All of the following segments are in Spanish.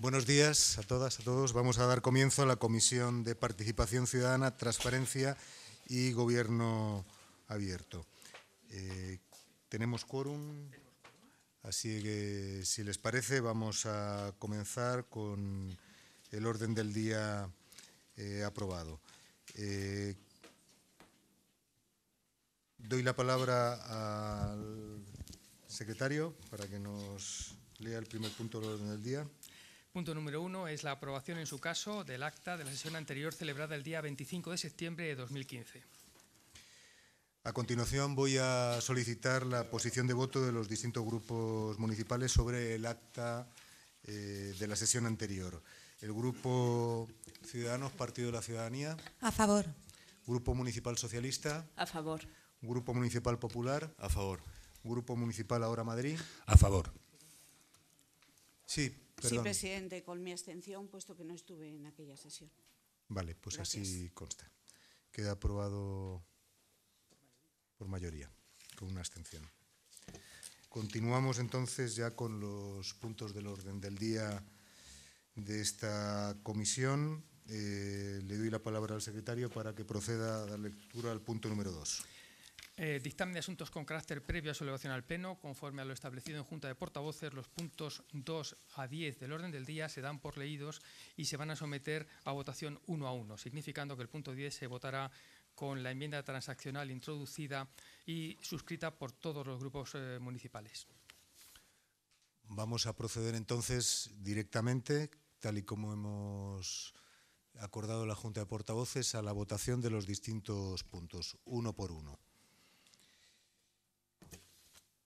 Buenos días a todas, a todos. Vamos a dar comienzo a la Comisión de Participación Ciudadana, Transparencia y Gobierno Abierto. Eh, ¿Tenemos quórum? Así que, si les parece, vamos a comenzar con el orden del día eh, aprobado. Eh, doy la palabra al secretario para que nos lea el primer punto del orden del día. Punto número uno es la aprobación, en su caso, del acta de la sesión anterior celebrada el día 25 de septiembre de 2015. A continuación voy a solicitar la posición de voto de los distintos grupos municipales sobre el acta eh, de la sesión anterior. El Grupo Ciudadanos, Partido de la Ciudadanía. A favor. Grupo Municipal Socialista. A favor. Grupo Municipal Popular. A favor. Grupo Municipal Ahora Madrid. A favor. Sí, Sí, presidente, con mi abstención, puesto que no estuve en aquella sesión. Vale, pues así consta. Queda aprobado por mayoría, con una abstención. Continuamos entonces ya con los puntos del orden del día de esta comisión. Eh, le doy la palabra al secretario para que proceda a dar lectura al punto número dos. Eh, dictamen de asuntos con carácter previo a su elevación al Pleno, conforme a lo establecido en Junta de Portavoces, los puntos 2 a 10 del orden del día se dan por leídos y se van a someter a votación uno a uno, significando que el punto 10 se votará con la enmienda transaccional introducida y suscrita por todos los grupos eh, municipales. Vamos a proceder entonces directamente, tal y como hemos acordado la Junta de Portavoces, a la votación de los distintos puntos, uno por uno.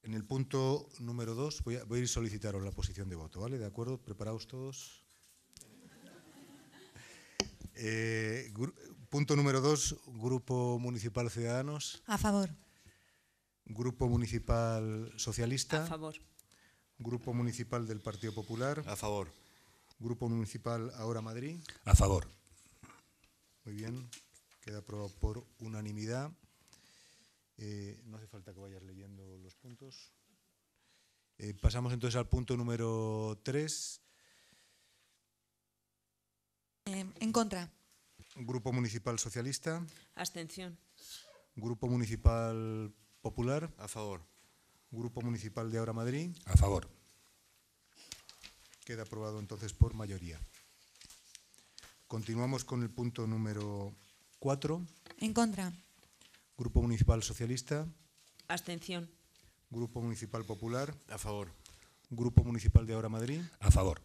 En el punto número 2 voy, a, ir solicitaros la posición de voto, ¿vale? ¿De acuerdo? Preparaos todos? Eh, punto número 2, Grupo Municipal Ciudadanos. A favor. Grupo Municipal Socialista. A favor. Grupo Municipal del Partido Popular. A favor. Grupo Municipal Ahora Madrid. A favor. Muy bien, queda aprobado por unanimidad. Eh, no hace falta que vayas leyendo los puntos. Eh, pasamos entonces al punto número 3. Eh, en contra. Grupo Municipal Socialista. Abstención. Grupo Municipal Popular. A favor. Grupo Municipal de Ahora Madrid. A favor. Queda aprobado entonces por mayoría. Continuamos con el punto número 4. En contra. Grupo Municipal Socialista. Abstención. Grupo Municipal Popular. A favor. Grupo Municipal de Ahora Madrid. A favor.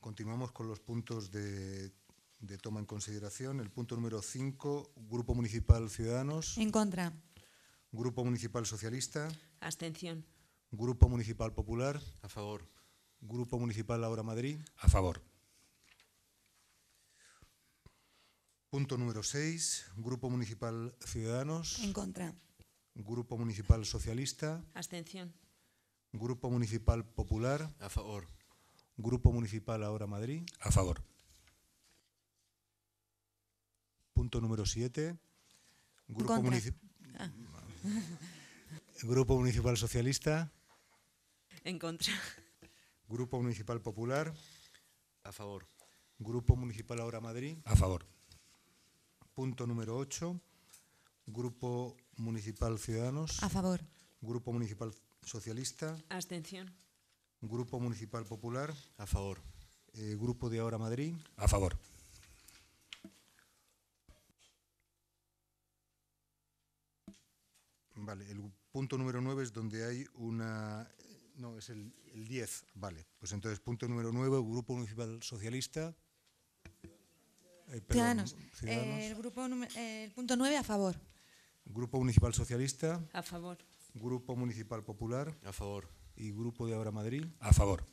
Continuamos con los puntos de, toma en consideración. El punto número 5, Grupo Municipal Ciudadanos. En contra. Grupo Municipal Socialista. Abstención. Grupo Municipal Popular. A favor. Grupo Municipal Ahora Madrid. A favor. Punto número 6, Grupo Municipal Ciudadanos. En contra. Grupo Municipal Socialista. Abstención. Grupo Municipal Popular. A favor. Grupo Municipal Ahora Madrid. A favor. Punto número 7. Grupo, ah. Grupo Municipal Socialista. En contra. Grupo Municipal Popular. A favor. Grupo Municipal Ahora Madrid. A favor. Punto número 8, Grupo Municipal Ciudadanos. A favor. Grupo Municipal Socialista. Abstención. Grupo Municipal Popular. A favor. Eh, Grupo de Ahora Madrid. A favor. Vale, el punto número 9 es donde hay una... No, es el, el 10, vale. Pues entonces, punto número 9, Grupo Municipal Socialista. Eh, el, grupo, el punto 9 a favor. Grupo Municipal Socialista. A favor. Grupo Municipal Popular. A favor. Y Grupo de Ahora Madrid. A favor.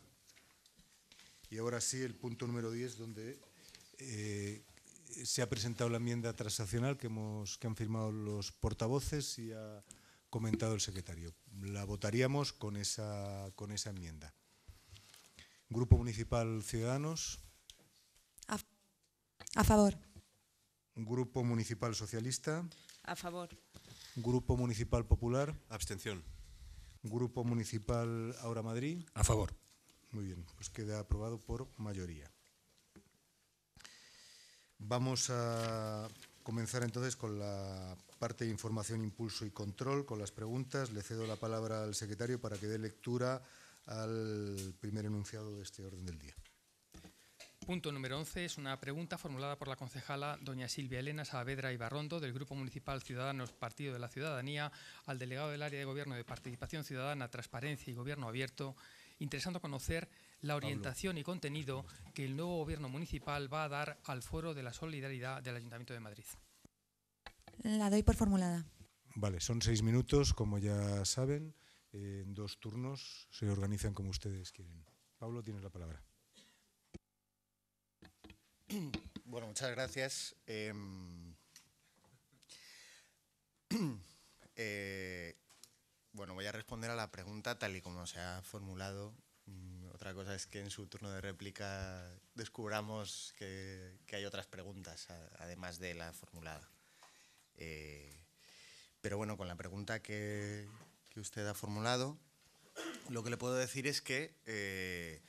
Y ahora sí, el punto número 10, donde eh, se ha presentado la enmienda transaccional que, hemos, que han firmado los portavoces y ha comentado el secretario. La votaríamos con esa, con esa enmienda. Grupo Municipal Ciudadanos. A favor. Grupo Municipal Socialista. A favor. Grupo Municipal Popular. Abstención. Grupo Municipal Ahora Madrid. A favor. Muy bien, pues queda aprobado por mayoría. Vamos a comenzar entonces con la parte de información, impulso y control, con las preguntas. Le cedo la palabra al secretario para que dé lectura al primer enunciado de este orden del día. Punto número 11 es una pregunta formulada por la concejala doña Silvia Elena Saavedra Ibarrondo del Grupo Municipal Ciudadanos Partido de la Ciudadanía al delegado del área de Gobierno de Participación Ciudadana, Transparencia y Gobierno Abierto, interesando conocer la orientación y contenido que el nuevo Gobierno Municipal va a dar al Foro de la Solidaridad del Ayuntamiento de Madrid. La doy por formulada. Vale, son seis minutos, como ya saben, en dos turnos se organizan como ustedes quieren. Pablo, tienes la palabra. Bueno, muchas gracias. Em, eh, bueno, voy a responder a la pregunta tal y como se ha formulado. Mm, otra cosa es que en su turno de réplica descubramos que, hay otras preguntas, además de la formulada. Eh, pero bueno, con la pregunta que, usted ha formulado, lo que le puedo decir es que eh,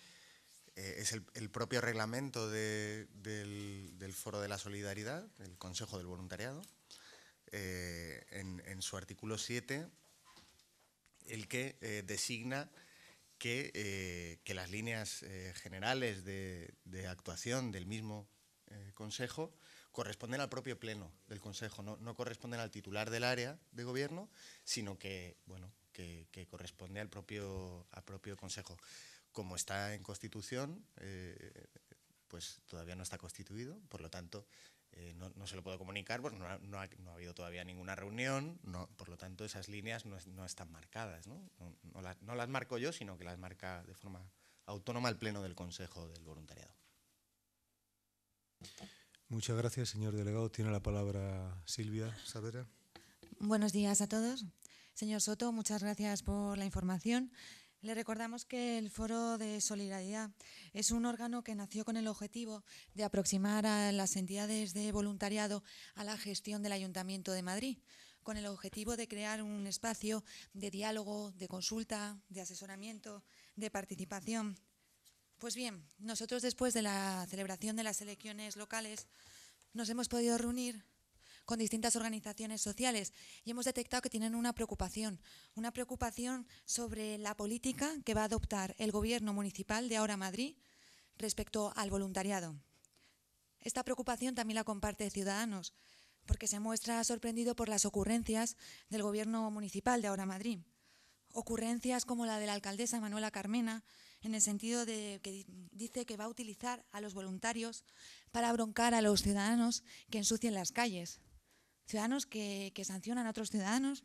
eh, es el, propio reglamento del, Foro de la Solidaridad, el Consejo del Voluntariado, eh, en, su artículo 7, el que eh, designa que, las líneas generales de, actuación del mismo Consejo corresponden al propio pleno del Consejo, no, corresponden al titular del área de gobierno, sino que, bueno, que, corresponde al propio, al propio Consejo como está en Constitución, eh, pues todavía no está constituido, por lo tanto eh, no, se lo puedo comunicar Pues no ha, habido todavía ninguna reunión, por lo tanto esas líneas no, están marcadas. no las marco yo, sino que las marca de forma autónoma el Pleno del Consejo del Voluntariado. Muchas gracias, señor delegado. Tiene la palabra Silvia Savera. Buenos días a todos. Señor Soto, muchas gracias por la información. Le recordamos que el Foro de Solidaridad es un órgano que nació con el objetivo de aproximar a las entidades de voluntariado a la gestión del Ayuntamiento de Madrid, con el objetivo de crear un espacio de diálogo, de consulta, de asesoramiento, de participación. Pues bien, nosotros después de la celebración de las elecciones locales nos hemos podido reunir con distintas organizaciones sociales y hemos detectado que tienen una preocupación, una preocupación sobre la política que va a adoptar el gobierno municipal de ahora Madrid respecto al voluntariado. Esta preocupación también la comparte Ciudadanos, porque se muestra sorprendido por las ocurrencias del gobierno municipal de ahora Madrid. Ocurrencias como la de la alcaldesa Manuela Carmena, en el sentido de que dice que va a utilizar a los voluntarios para broncar a los ciudadanos que ensucien las calles ciudadanos que, sancionan a otros ciudadanos.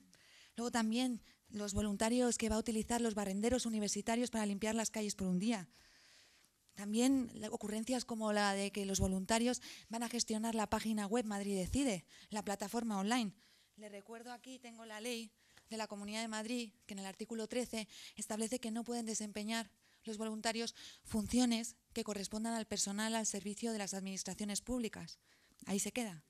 Luego también los voluntarios que va a utilizar los barrenderos universitarios para limpiar las calles por un día. También ocurrencias como la de que los voluntarios van a gestionar la página web Madrid Decide, la plataforma online. Le recuerdo aquí, tengo la ley de la Comunidad de Madrid, que en el artículo 13 establece que no pueden desempeñar los voluntarios funciones que correspondan al personal al servicio de las administraciones públicas. Ahí se queda.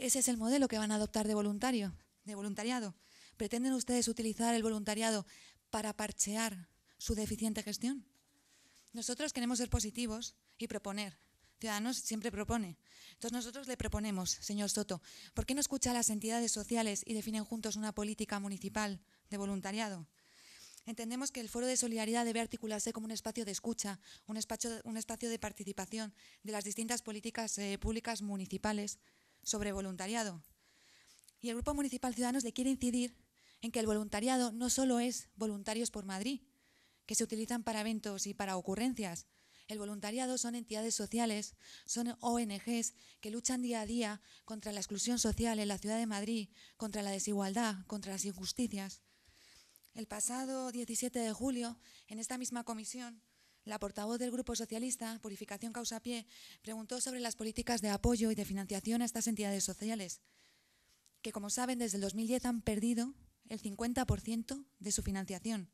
Ese es el modelo que van a adoptar de voluntario, de voluntariado. ¿Pretenden ustedes utilizar el voluntariado para parchear su deficiente gestión? Nosotros queremos ser positivos y proponer. Ciudadanos siempre propone. Entonces nosotros le proponemos, señor Soto, ¿por qué no escucha a las entidades sociales y definen juntos una política municipal de voluntariado? Entendemos que el foro de solidaridad debe articularse como un espacio de escucha, un espacio, un espacio de participación de las distintas políticas eh, públicas municipales sobre voluntariado. Y el Grupo Municipal Ciudadanos le quiere incidir en que el voluntariado no solo es voluntarios por Madrid, que se utilizan para eventos y para ocurrencias. El voluntariado son entidades sociales, son ONGs que luchan día a día contra la exclusión social en la ciudad de Madrid, contra la desigualdad, contra las injusticias. El pasado 17 de julio, en esta misma comisión, la portavoz del Grupo Socialista, Purificación Pie preguntó sobre las políticas de apoyo y de financiación a estas entidades sociales, que como saben desde el 2010 han perdido el 50% de su financiación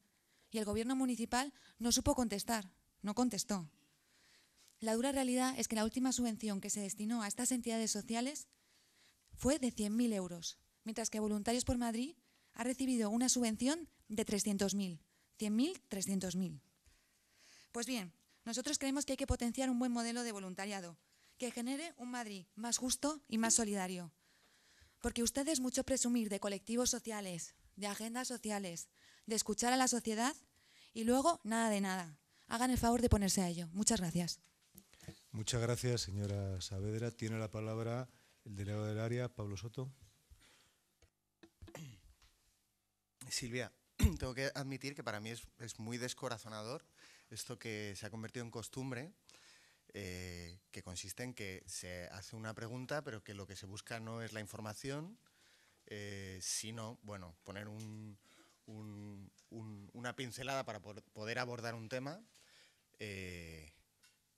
y el gobierno municipal no supo contestar, no contestó. La dura realidad es que la última subvención que se destinó a estas entidades sociales fue de 100.000 euros, mientras que Voluntarios por Madrid ha recibido una subvención de 300.000, 100.000, 300.000. Pues bien, nosotros creemos que hay que potenciar un buen modelo de voluntariado, que genere un Madrid más justo y más solidario. Porque ustedes mucho presumir de colectivos sociales, de agendas sociales, de escuchar a la sociedad y luego nada de nada. Hagan el favor de ponerse a ello. Muchas gracias. Muchas gracias, señora Saavedra. Tiene la palabra el delegado del área, Pablo Soto. Silvia, tengo que admitir que para mí es muy descorazonador esto que se ha convertido en costumbre, eh, que consiste en que se hace una pregunta, pero que lo que se busca no es la información, eh, sino, bueno, poner una pincelada para poder abordar un tema, eh,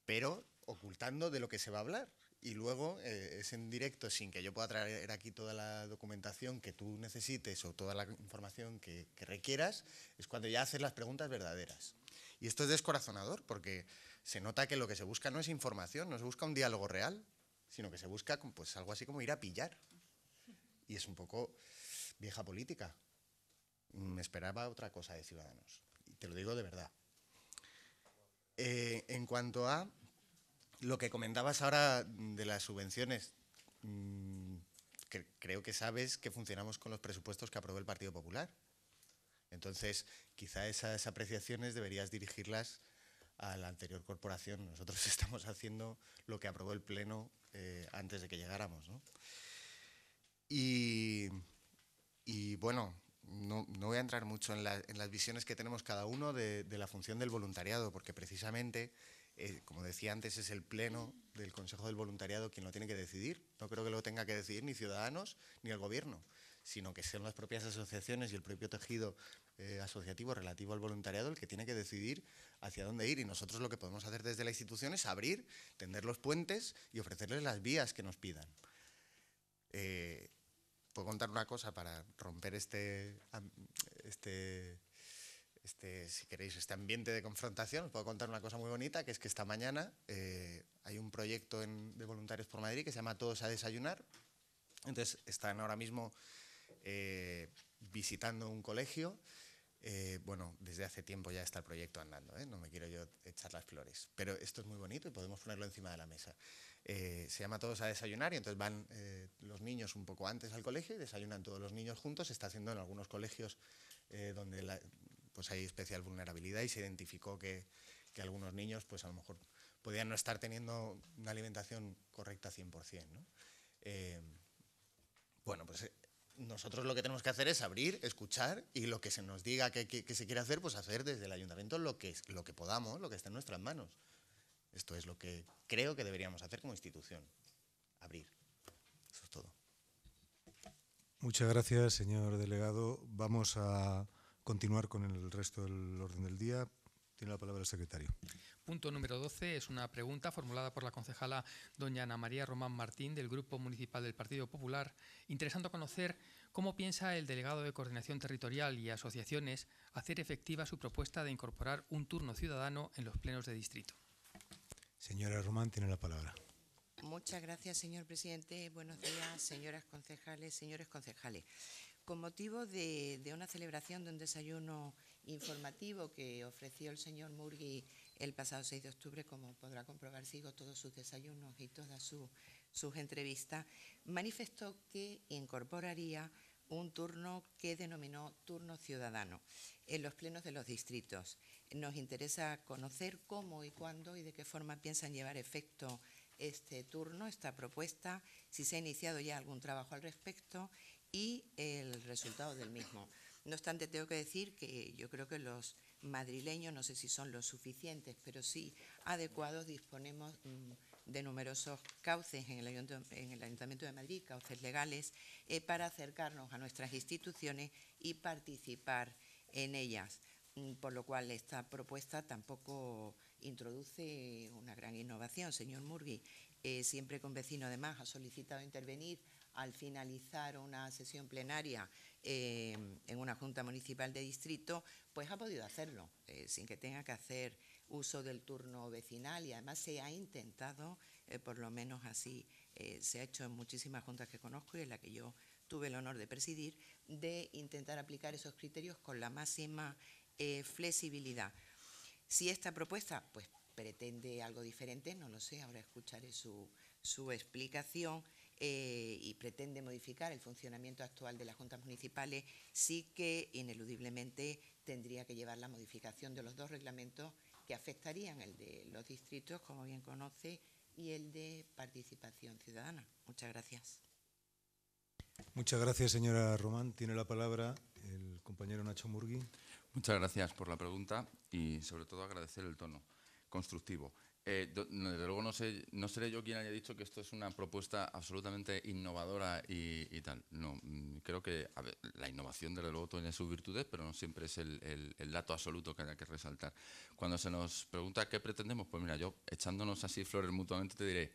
pero ocultando de lo que se va a hablar. Y luego es en directo, sin que yo pueda traer aquí toda la documentación que tú necesites o toda la información que requieras, es cuando ya haces las preguntas verdaderas. Y esto es descorazonador porque se nota que lo que se busca no es información, no se busca un diálogo real, sino que se busca pues, algo así como ir a pillar. Y es un poco vieja política. Mm, me esperaba otra cosa de Ciudadanos. Y te lo digo de verdad. Eh, en cuanto a lo que comentabas ahora de las subvenciones, mm, creo que sabes que funcionamos con los presupuestos que aprobó el Partido Popular. Entonces, quizá esas apreciaciones deberías dirigirlas a la anterior corporación. Nosotros estamos haciendo lo que aprobó el Pleno eh, antes de que llegáramos. ¿no? Y, bueno, no, voy a entrar mucho en, las visiones que tenemos cada uno de, la función del voluntariado, porque precisamente, eh, como decía antes, es el Pleno del Consejo del Voluntariado quien lo tiene que decidir. No creo que lo tenga que decidir ni Ciudadanos ni el Gobierno sino que son las propias asociaciones y el propio tejido eh, asociativo relativo al voluntariado el que tiene que decidir hacia dónde ir. Y nosotros lo que podemos hacer desde la institución es abrir, tender los puentes y ofrecerles las vías que nos pidan. Eh, puedo contar una cosa para romper este, este, este, si queréis, este ambiente de confrontación. Os puedo contar una cosa muy bonita, que es que esta mañana eh, hay un proyecto de voluntarios por Madrid que se llama Todos a Desayunar. Entonces están ahora mismo eh, visitando un colegio. Eh, bueno, desde hace tiempo ya está el proyecto andando, ¿eh? no me quiero yo echar las flores, pero esto es muy bonito y podemos ponerlo encima de la mesa. se llama todos a desayunar y entonces van los niños un poco antes al colegio y desayunan todos los niños juntos. Se está haciendo en algunos colegios donde pues hay especial vulnerabilidad y se identificó que, algunos niños pues a lo mejor podían no estar teniendo una alimentación correcta 100%. bueno, pues nosotros lo que tenemos que hacer es abrir, escuchar y lo que se nos diga que, se quiere hacer, pues hacer desde el ayuntamiento lo que, lo que podamos, lo que está en nuestras manos. Esto es lo que creo que deberíamos hacer como institución, abrir. Eso es todo. Muchas gracias, señor delegado. Vamos a continuar con el resto del orden del día. Tiene la palabra el secretario. Punto número 12 es una pregunta formulada por la concejala doña Ana María Román Martín del Grupo Municipal del Partido Popular, interesando conocer cómo piensa el delegado de Coordinación Territorial y Asociaciones hacer efectiva su propuesta de incorporar un turno ciudadano en los plenos de distrito. Señora Román, tiene la palabra. Muchas gracias, señor presidente. Buenos días, señoras concejales, señores concejales. Con motivo de, una celebración de un desayuno informativo que ofreció el señor Murgui el pasado 6 de octubre, como podrá comprobar, sigo todos sus desayunos y todas sus entrevistas, manifestó que incorporaría un turno que denominó turno ciudadano en los plenos de los distritos. Nos interesa conocer cómo y cuándo y de qué forma piensan llevar efecto este turno, esta propuesta, si se ha iniciado ya algún trabajo al respecto y el resultado del mismo. No obstante, tengo que decir que yo creo que los madrileños, no sé si son los suficientes, pero sí adecuados, disponemos mm, de numerosos cauces en el, Ayuntamiento de Madrid, cauces legales, eh, para acercarnos a nuestras instituciones y participar en ellas. Mm, por lo cual esta propuesta tampoco introduce una gran innovación. Señor Murgui, eh, siempre con vecino además, ha solicitado intervenir al finalizar una sesión plenaria eh, en una Junta Municipal de Distrito, pues ha podido hacerlo, eh, sin que tenga que hacer uso del turno vecinal y además se ha intentado, eh, por lo menos así se ha hecho en muchísimas juntas que conozco y en la que yo tuve el honor de presidir, de intentar aplicar esos criterios con la máxima flexibilidad. Si esta propuesta pues, pretende algo diferente, no lo sé, ahora escucharé su, su explicación, eh, y pretende modificar el funcionamiento actual de las juntas municipales, sí que ineludiblemente tendría que llevar la modificación de los dos reglamentos que afectarían el de los distritos, como bien conoce, y el de participación ciudadana. Muchas gracias. Muchas gracias, señora Román. Tiene la palabra el compañero Nacho Murgui. Muchas gracias por la pregunta y sobre todo agradecer el tono constructivo. Eh, desde luego no, sé, no seré yo quien haya dicho que esto es una propuesta absolutamente innovadora y, tal. No, mm, creo que la innovación desde luego tiene sus virtudes, pero no siempre es el, dato absoluto que haya que resaltar. Cuando se nos pregunta qué pretendemos, pues mira, yo echándonos así flores mutuamente te diré,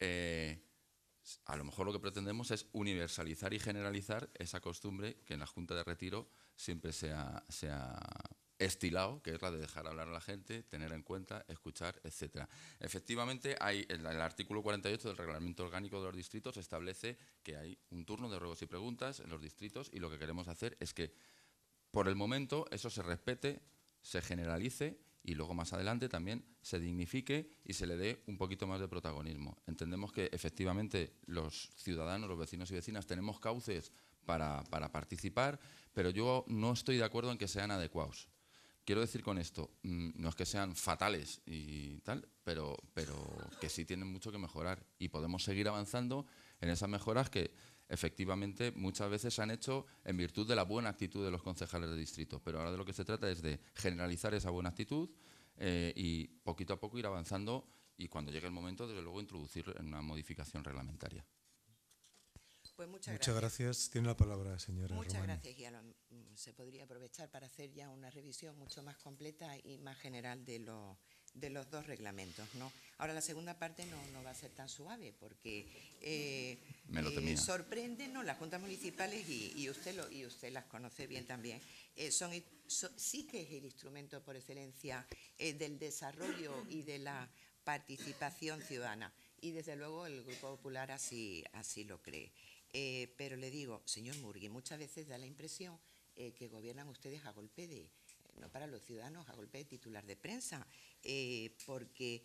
eh, a lo mejor lo que pretendemos es universalizar y generalizar esa costumbre que en la Junta de Retiro siempre sea ha, estilado, que es la de dejar hablar a la gente, tener en cuenta, escuchar, etc. Efectivamente, hay, el, el artículo 48 del Reglamento Orgánico de los Distritos establece que hay un turno de ruegos y preguntas en los distritos y lo que queremos hacer es que, por el momento, eso se respete, se generalice y luego más adelante también se dignifique y se le dé un poquito más de protagonismo. Entendemos que efectivamente los ciudadanos, los vecinos y vecinas tenemos cauces para participar, pero yo no estoy de acuerdo en que sean adecuados. Quiero decir con esto, mm, no es que sean fatales y tal, pero, pero que sí tienen mucho que mejorar y podemos seguir avanzando en esas mejoras que efectivamente muchas veces se han hecho en virtud de la buena actitud de los concejales de distrito. Pero ahora de lo que se trata es de generalizar esa buena actitud eh, y poquito a poco ir avanzando y cuando llegue el momento, desde luego, introducir una modificación reglamentaria. Pues muchas, gracias. Tiene la palabra, señora. Muchas gracias, Guillermo se podría aprovechar para hacer ya una revisión mucho más completa y más general de los, de los dos reglamentos. ¿no? Ahora la segunda parte no, no va a ser tan suave porque eh, Me eh, sorprende, ¿no? las juntas municipales y, usted lo, y usted las conoce bien también, eh, son, sí que es el instrumento por excelencia del desarrollo y de la participación ciudadana y desde luego el Grupo Popular así, así lo cree. pero le digo, señor Murgui, muchas veces da la impresión eh, que gobiernan ustedes a golpe de, no para los ciudadanos, a golpe de titular de prensa, eh, porque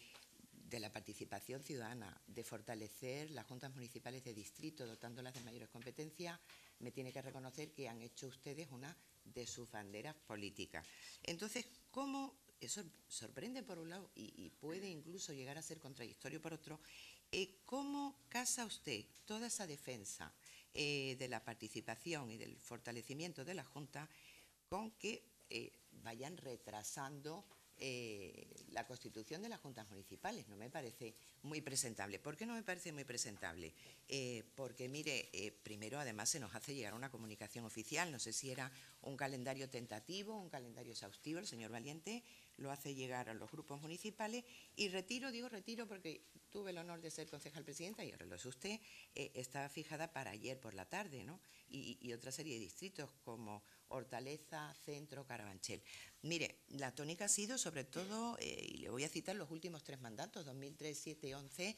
de la participación ciudadana, de fortalecer las juntas municipales de distrito dotándolas de mayores competencias, me tiene que reconocer que han hecho ustedes una de sus banderas políticas. Entonces, ¿cómo eso sorprende por un lado y, y, puede incluso llegar a ser contradictorio por otro. Eh, ¿Cómo casa usted toda esa defensa eh, de la participación y del fortalecimiento de la Junta con que eh, vayan retrasando eh, la constitución de las juntas municipales. No me parece muy presentable. ¿Por qué no me parece muy presentable? porque, mire, primero además se nos hace llegar una comunicación oficial. No sé si era un calendario tentativo, un calendario exhaustivo, el señor Valiente lo hace llegar a los grupos municipales y retiro, digo retiro porque tuve el honor de ser concejal presidenta y ahora lo es usted, eh, estaba fijada para ayer por la tarde, ¿no? Y, otra serie de distritos como Hortaleza, Centro, Carabanchel. Mire, la tónica ha sido sobre todo, eh, y le voy a citar los últimos tres mandatos, 2003, 7 y 11,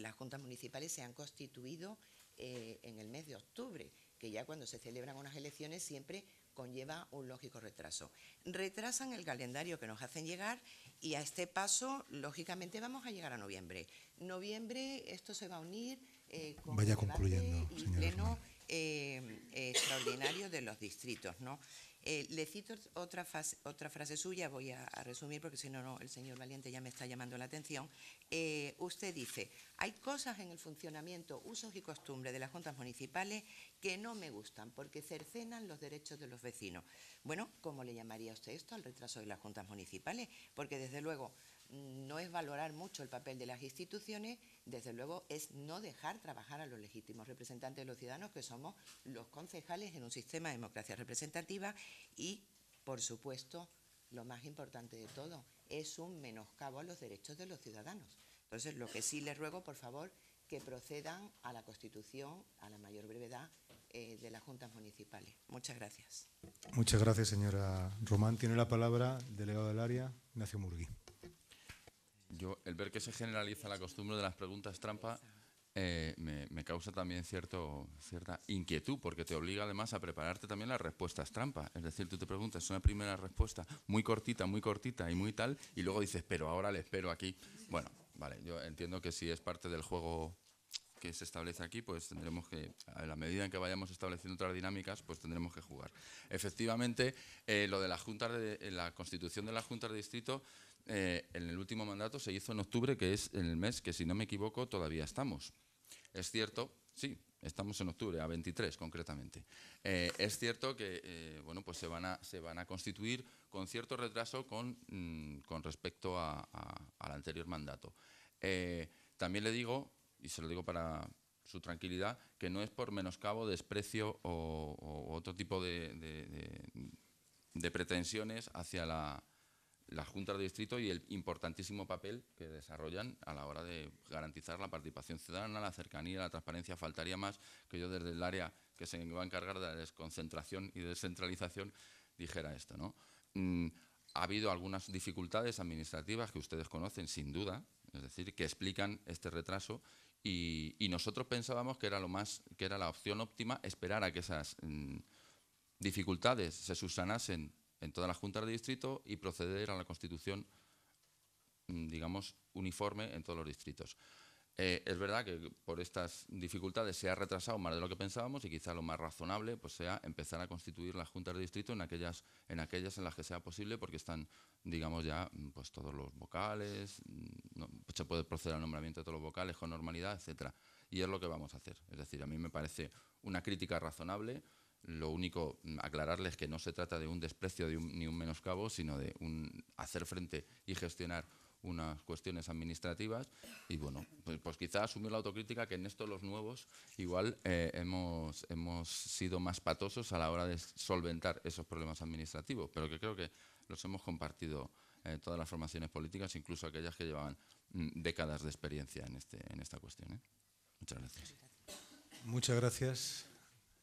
las juntas municipales se han constituido eh, en el mes de octubre, que ya cuando se celebran unas elecciones siempre conlleva un lógico retraso. Retrasan el calendario que nos hacen llegar y a este paso, lógicamente, vamos a llegar a noviembre. Noviembre, esto se va a unir eh, con Vaya concluyendo, pleno eh, eh, extraordinario de los distritos, ¿no? Eh, le cito otra, frase suya, voy a, resumir porque si no, el señor Valiente ya me está llamando la atención. Eh, usted dice, hay cosas en el funcionamiento, usos y costumbres de las juntas municipales que no me gustan porque cercenan los derechos de los vecinos. Bueno, ¿cómo le llamaría usted esto al retraso de las juntas municipales? Porque desde luego no es valorar mucho el papel de las instituciones, desde luego es no dejar trabajar a los legítimos representantes de los ciudadanos, que somos los concejales en un sistema de democracia representativa y, por supuesto, lo más importante de todo, es un menoscabo a los derechos de los ciudadanos. Entonces, lo que sí les ruego, por favor, que procedan a la constitución a la mayor brevedad eh, de las juntas municipales. Muchas gracias. Muchas gracias, señora Román. Tiene la palabra el delegado del área, Ignacio Murgui. Yo, el ver que se generaliza la costumbre de las preguntas trampa eh, me, causa también cierto, cierta inquietud, porque te obliga además a prepararte también las respuestas trampa. Es decir, tú te preguntas una primera respuesta muy cortita, muy cortita y muy tal, y luego dices, pero ahora le espero aquí. Bueno, vale, yo entiendo que si es parte del juego que se establece aquí, pues tendremos que, a la medida en que vayamos estableciendo otras dinámicas, pues tendremos que jugar. Efectivamente, eh, lo de la, junta de, la constitución de las juntas de distrito eh, en el último mandato se hizo en octubre, que es el mes que, si no me equivoco, todavía estamos. Es cierto, sí, estamos en octubre, a 23 concretamente. Eh, es cierto que eh, bueno, pues se, van a, constituir con cierto retraso con, mm, respecto a, al anterior mandato. también le digo, y se lo digo para, su tranquilidad, que no es por menoscabo, desprecio o, otro tipo de pretensiones hacia la, las juntas de distrito y el importantísimo papel que desarrollan a la hora de garantizar la participación ciudadana, la cercanía, la transparencia. Faltaría más que yo desde el área que se va a encargar de la desconcentración y descentralización dijera esto. ¿no? Mm, ha habido algunas dificultades administrativas que ustedes conocen sin duda, es decir, que explican este retraso y, nosotros pensábamos que era, lo más, que era la opción óptima esperar a que esas mm, dificultades se subsanasen en todas las juntas de distrito y proceder a la constitución, mm, digamos, uniforme en todos los distritos. Eh, es verdad que por estas dificultades se ha retrasado más de lo que pensábamos y quizá lo más razonable pues, sea empezar a constituir las juntas de distrito en aquellas, en las que sea posible porque están, digamos, ya mm, pues, todos los vocales, mm, se puede proceder al nombramiento de todos los vocales con normalidad, etcétera. Y es lo que vamos a hacer. Es decir, a mí me parece una crítica razonable, lo único, mm, aclararles que no se trata de un desprecio ni un menoscabo, sino de un, hacer frente y gestionar unas cuestiones administrativas y bueno, pues, quizás pues quizá asumir la autocrítica que en esto los nuevos igual eh, hemos, hemos sido más patosos a la hora de solventar esos problemas administrativos, pero que creo que los hemos compartido eh, todas las formaciones políticas, incluso aquellas que llevaban mm, décadas de experiencia en, este, en esta cuestión. ¿eh? Muchas gracias. Muchas gracias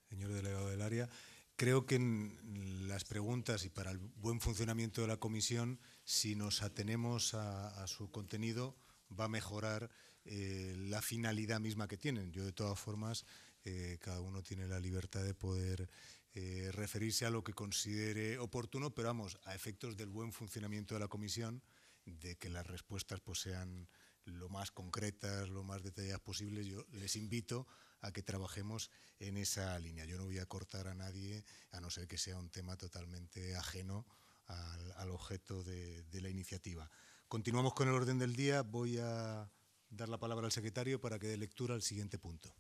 señor delegado del área. Creo que en las preguntas y para el buen funcionamiento de la comisión, si nos atenemos a, su contenido, va a mejorar eh, la finalidad misma que tienen. Yo, de todas formas, eh, cada uno tiene la libertad de poder eh, referirse a lo que considere oportuno, pero vamos, a efectos del buen funcionamiento de la comisión, de que las respuestas pues, sean lo más concretas, lo más detalladas posibles, yo les invito a que trabajemos en esa línea. Yo no voy a cortar a nadie, a no ser que sea un tema totalmente ajeno al, objeto de, la iniciativa. Continuamos con el orden del día. Voy a dar la palabra al secretario para que dé lectura al siguiente punto.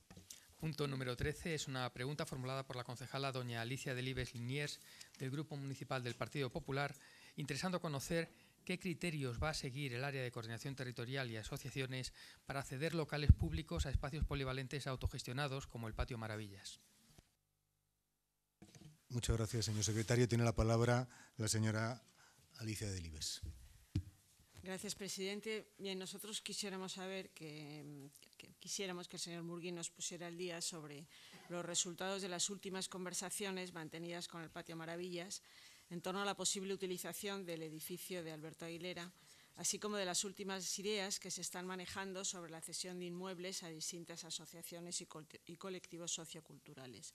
Punto número 13 es una pregunta formulada por la concejala doña Alicia Delibes Liniers del Grupo Municipal del Partido Popular, interesando conocer qué criterios va a seguir el área de coordinación territorial y asociaciones para acceder locales públicos a espacios polivalentes autogestionados como el Patio Maravillas. Muchas gracias, señor secretario. Tiene la palabra la señora Alicia Delibes. Gracias, presidente. Bien, nosotros quisiéramos saber que, quisiéramos que el señor Murguín nos pusiera al día sobre los resultados de las últimas conversaciones mantenidas con el Patio Maravillas en torno a la posible utilización del edificio de Alberto Aguilera, así como de las últimas ideas que se están manejando sobre la cesión de inmuebles a distintas asociaciones y, colectivos socioculturales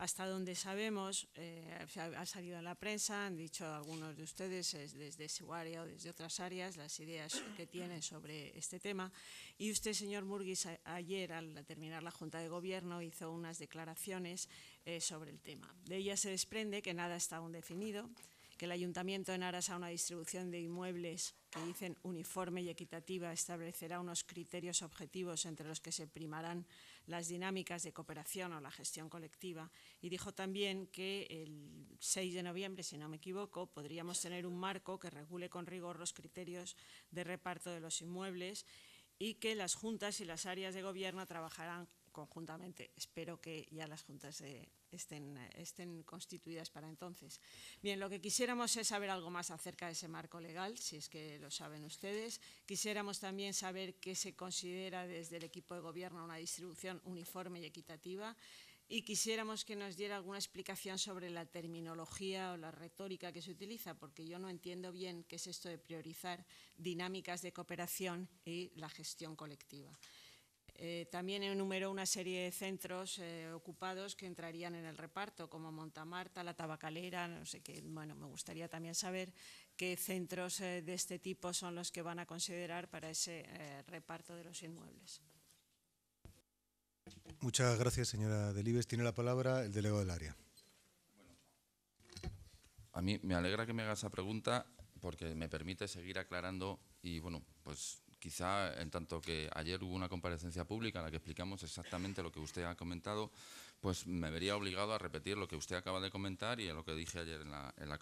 hasta donde sabemos, eh, ha salido a la prensa, han dicho algunos de ustedes desde su área o desde otras áreas las ideas que tienen sobre este tema. Y usted, señor Murguis, ayer al terminar la Junta de Gobierno hizo unas declaraciones eh, sobre el tema. De ellas se desprende que nada está aún definido, que el ayuntamiento en aras a una distribución de inmuebles que dicen uniforme y equitativa establecerá unos criterios objetivos entre los que se primarán las dinámicas de cooperación o la gestión colectiva y dijo también que el 6 de noviembre, si no me equivoco, podríamos tener un marco que regule con rigor los criterios de reparto de los inmuebles y que las juntas y las áreas de gobierno trabajarán conjuntamente. Espero que ya las juntas de, estén, constituidas para entonces. Bien, lo que quisiéramos es saber algo más acerca de ese marco legal, si es que lo saben ustedes. Quisiéramos también saber qué se considera desde el equipo de gobierno una distribución uniforme y equitativa y quisiéramos que nos diera alguna explicación sobre la terminología o la retórica que se utiliza, porque yo no entiendo bien qué es esto de priorizar dinámicas de cooperación y la gestión colectiva. Eh, también enumeró una serie de centros eh, ocupados que entrarían en el reparto, como Montamarta, La Tabacalera, no sé qué. Bueno, me gustaría también saber qué centros eh, de este tipo son los que van a considerar para ese reparto de los inmuebles. Muchas gracias, señora Delibes. Tiene la palabra el delegado del área. A mí me alegra que me haga esa pregunta porque me permite seguir aclarando y, bueno, pues quizá en tanto que ayer hubo una comparecencia pública en la que explicamos exactamente lo que usted ha comentado, pues me vería obligado a repetir lo que usted acaba de comentar y lo que dije ayer en la,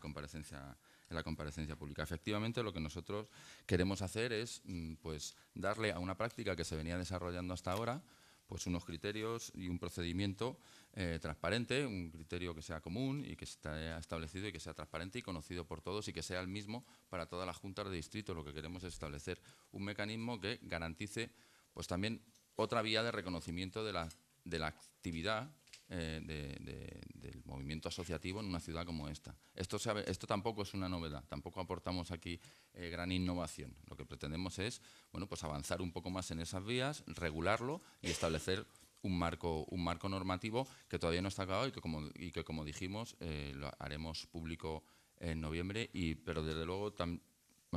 comparecencia, en la comparecencia pública. Efectivamente, lo que nosotros queremos hacer es mm, pues, darle a una práctica que se venía desarrollando hasta ahora pues unos criterios y un procedimiento eh, transparente, un criterio que sea común y que esté establecido y que sea transparente y conocido por todos y que sea el mismo para todas las juntas de distrito. Lo que queremos es establecer un mecanismo que garantice pues también otra vía de reconocimiento de la, de la actividad eh, del movimiento asociativo en una ciudad como esta. Esto, esto tampoco es una novedad, tampoco aportamos aquí eh, gran innovación. Lo que pretendemos es bueno, pues avanzar un poco más en esas vías, regularlo y establecer un marco, un marco normativo que todavía no está acabado y que como, y que como dijimos eh, lo haremos público en noviembre, y, pero desde luego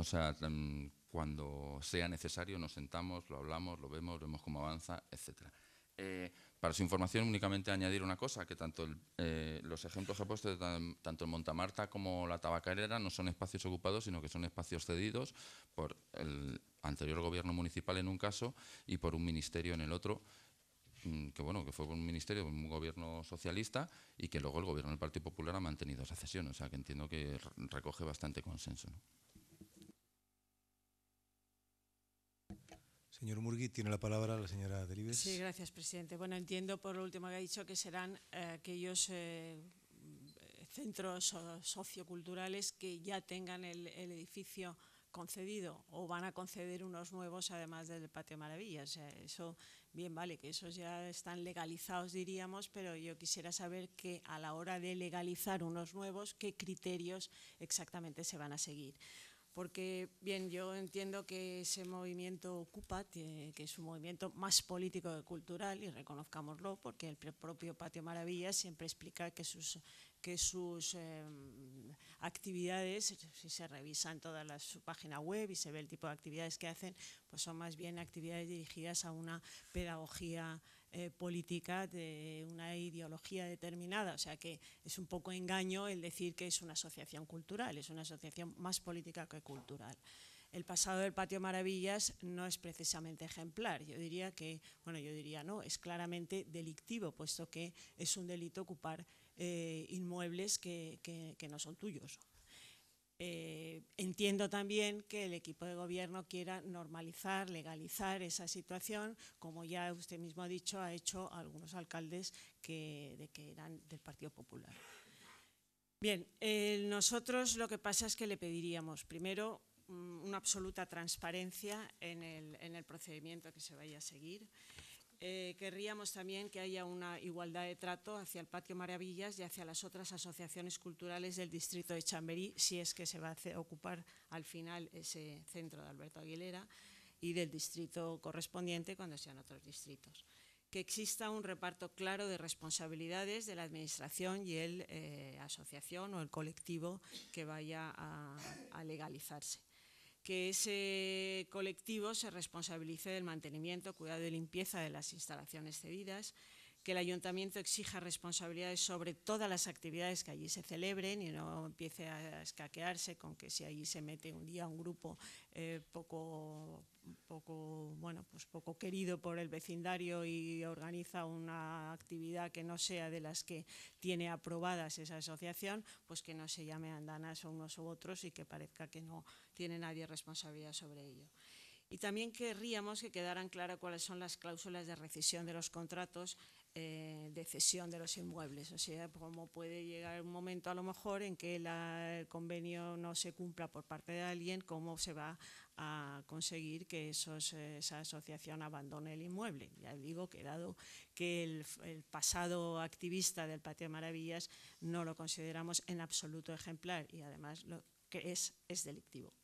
sea, cuando sea necesario nos sentamos, lo hablamos, lo vemos, vemos cómo avanza, etcétera. Eh, para su información, únicamente añadir una cosa, que tanto eh, los ejemplos que he puesto, tanto en Montamarta como la tabacalera, no son espacios ocupados, sino que son espacios cedidos por el anterior gobierno municipal en un caso y por un ministerio en el otro, Mm, que bueno, que fue un ministerio, un gobierno socialista y que luego el gobierno del Partido Popular ha mantenido esa cesión, o sea que entiendo que recoge bastante consenso. Señor Murgui, tiene la palabra la señora Delibes. Sí, gracias, presidente. Bueno, entiendo por lo último que ha dicho que serán eh, aquellos eh, centros socioculturales que ya tengan el, edificio concedido o van a conceder unos nuevos además del Patio Maravillas. eso Bien, vale, que esos ya están legalizados, diríamos, pero yo quisiera saber que a la hora de legalizar unos nuevos, qué criterios exactamente se van a seguir porque bien, yo entiendo que ese movimiento ocupa, que es un movimiento más político que cultural, y reconozcámoslo, porque el propio Patio Maravilla siempre explica que sus que sus eh, actividades, si se revisan toda la, su página web y se ve el tipo de actividades que hacen, pues son más bien actividades dirigidas a una pedagogía eh, política de una ideología determinada. O sea que es un poco engaño el decir que es una asociación cultural, es una asociación más política que cultural. El pasado del Patio Maravillas no es precisamente ejemplar. Yo diría que, bueno, yo diría no, es claramente delictivo, puesto que es un delito ocupar eh, inmuebles que, no son tuyos. Eh, entiendo también que el equipo de gobierno quiera normalizar, legalizar esa situación, como ya usted mismo ha dicho, ha hecho algunos alcaldes que, de que eran del Partido Popular. Bien, eh, nosotros lo que pasa es que le pediríamos, primero, mm, una absoluta transparencia en el, en el procedimiento que se vaya a seguir. Eh, querríamos también que haya una igualdad de trato hacia el Patio Maravillas y hacia las otras asociaciones culturales del distrito de Chamberí, si es que se va a ocupar al final ese centro de Alberto Aguilera y del distrito correspondiente cuando sean otros distritos. Que exista un reparto claro de responsabilidades de la Administración y el eh, asociación o el colectivo que vaya a legalizarse que ese colectivo se responsabilice del mantenimiento, cuidado y limpieza de las instalaciones cedidas que el ayuntamiento exija responsabilidades sobre todas las actividades que allí se celebren y no empiece a escaquearse con que si allí se mete un día un grupo eh, poco poco bueno pues poco querido por el vecindario y organiza una actividad que no sea de las que tiene aprobadas esa asociación pues que no se llame andanas unos u otros y que parezca que no tiene nadie responsabilidad sobre ello y también querríamos que quedaran claras cuáles son las cláusulas de rescisión de los contratos eh, de cesión de los inmuebles. O sea, cómo puede llegar un momento a lo mejor en que el convenio no se cumpla por parte de alguien, cómo se va a conseguir que esa asociación abandone el inmueble. Ya digo que dado que el, pasado activista del Patio de Maravillas no lo consideramos en absoluto ejemplar y además lo que es es delictivo.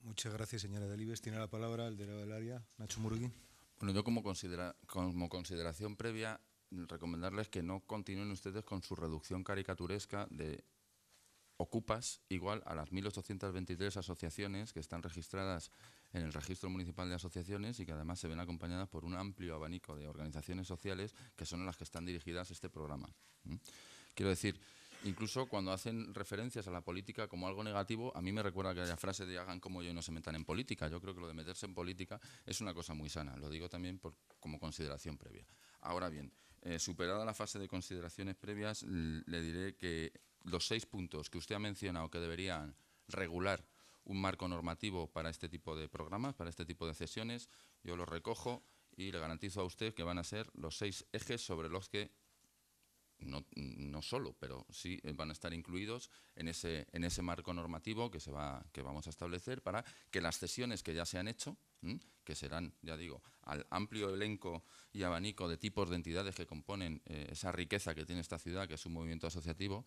Muchas gracias, señora Delibes. Tiene la palabra el delegado del área, Nacho Murguín. Bueno, yo como, consideración previa recomendarles que no continúen ustedes con su reducción caricaturesca de ocupas igual a las 1.823 asociaciones que están registradas en el Registro Municipal de Asociaciones y que además se ven acompañadas por un amplio abanico de organizaciones sociales que son las que están dirigidas este programa. Quiero decir Incluso cuando hacen referencias a la política como algo negativo, a mí me recuerda que la frase de hagan como yo y no se metan en política. Yo creo que lo de meterse en política es una cosa muy sana, lo digo también como consideración previa. Ahora bien, eh, superada la fase de consideraciones previas, le diré que los seis puntos que usted ha mencionado que deberían regular un marco normativo para este tipo de programas, para este tipo de sesiones, yo los recojo y le garantizo a usted que van a ser los seis ejes sobre los que no, solo, pero sí eh, van a estar incluidos en ese, en ese marco normativo que, se va, que vamos a establecer para que las cesiones que ya se han hecho, que serán, ya digo, al amplio elenco y abanico de tipos de entidades que componen eh, esa riqueza que tiene esta ciudad, que es un movimiento asociativo,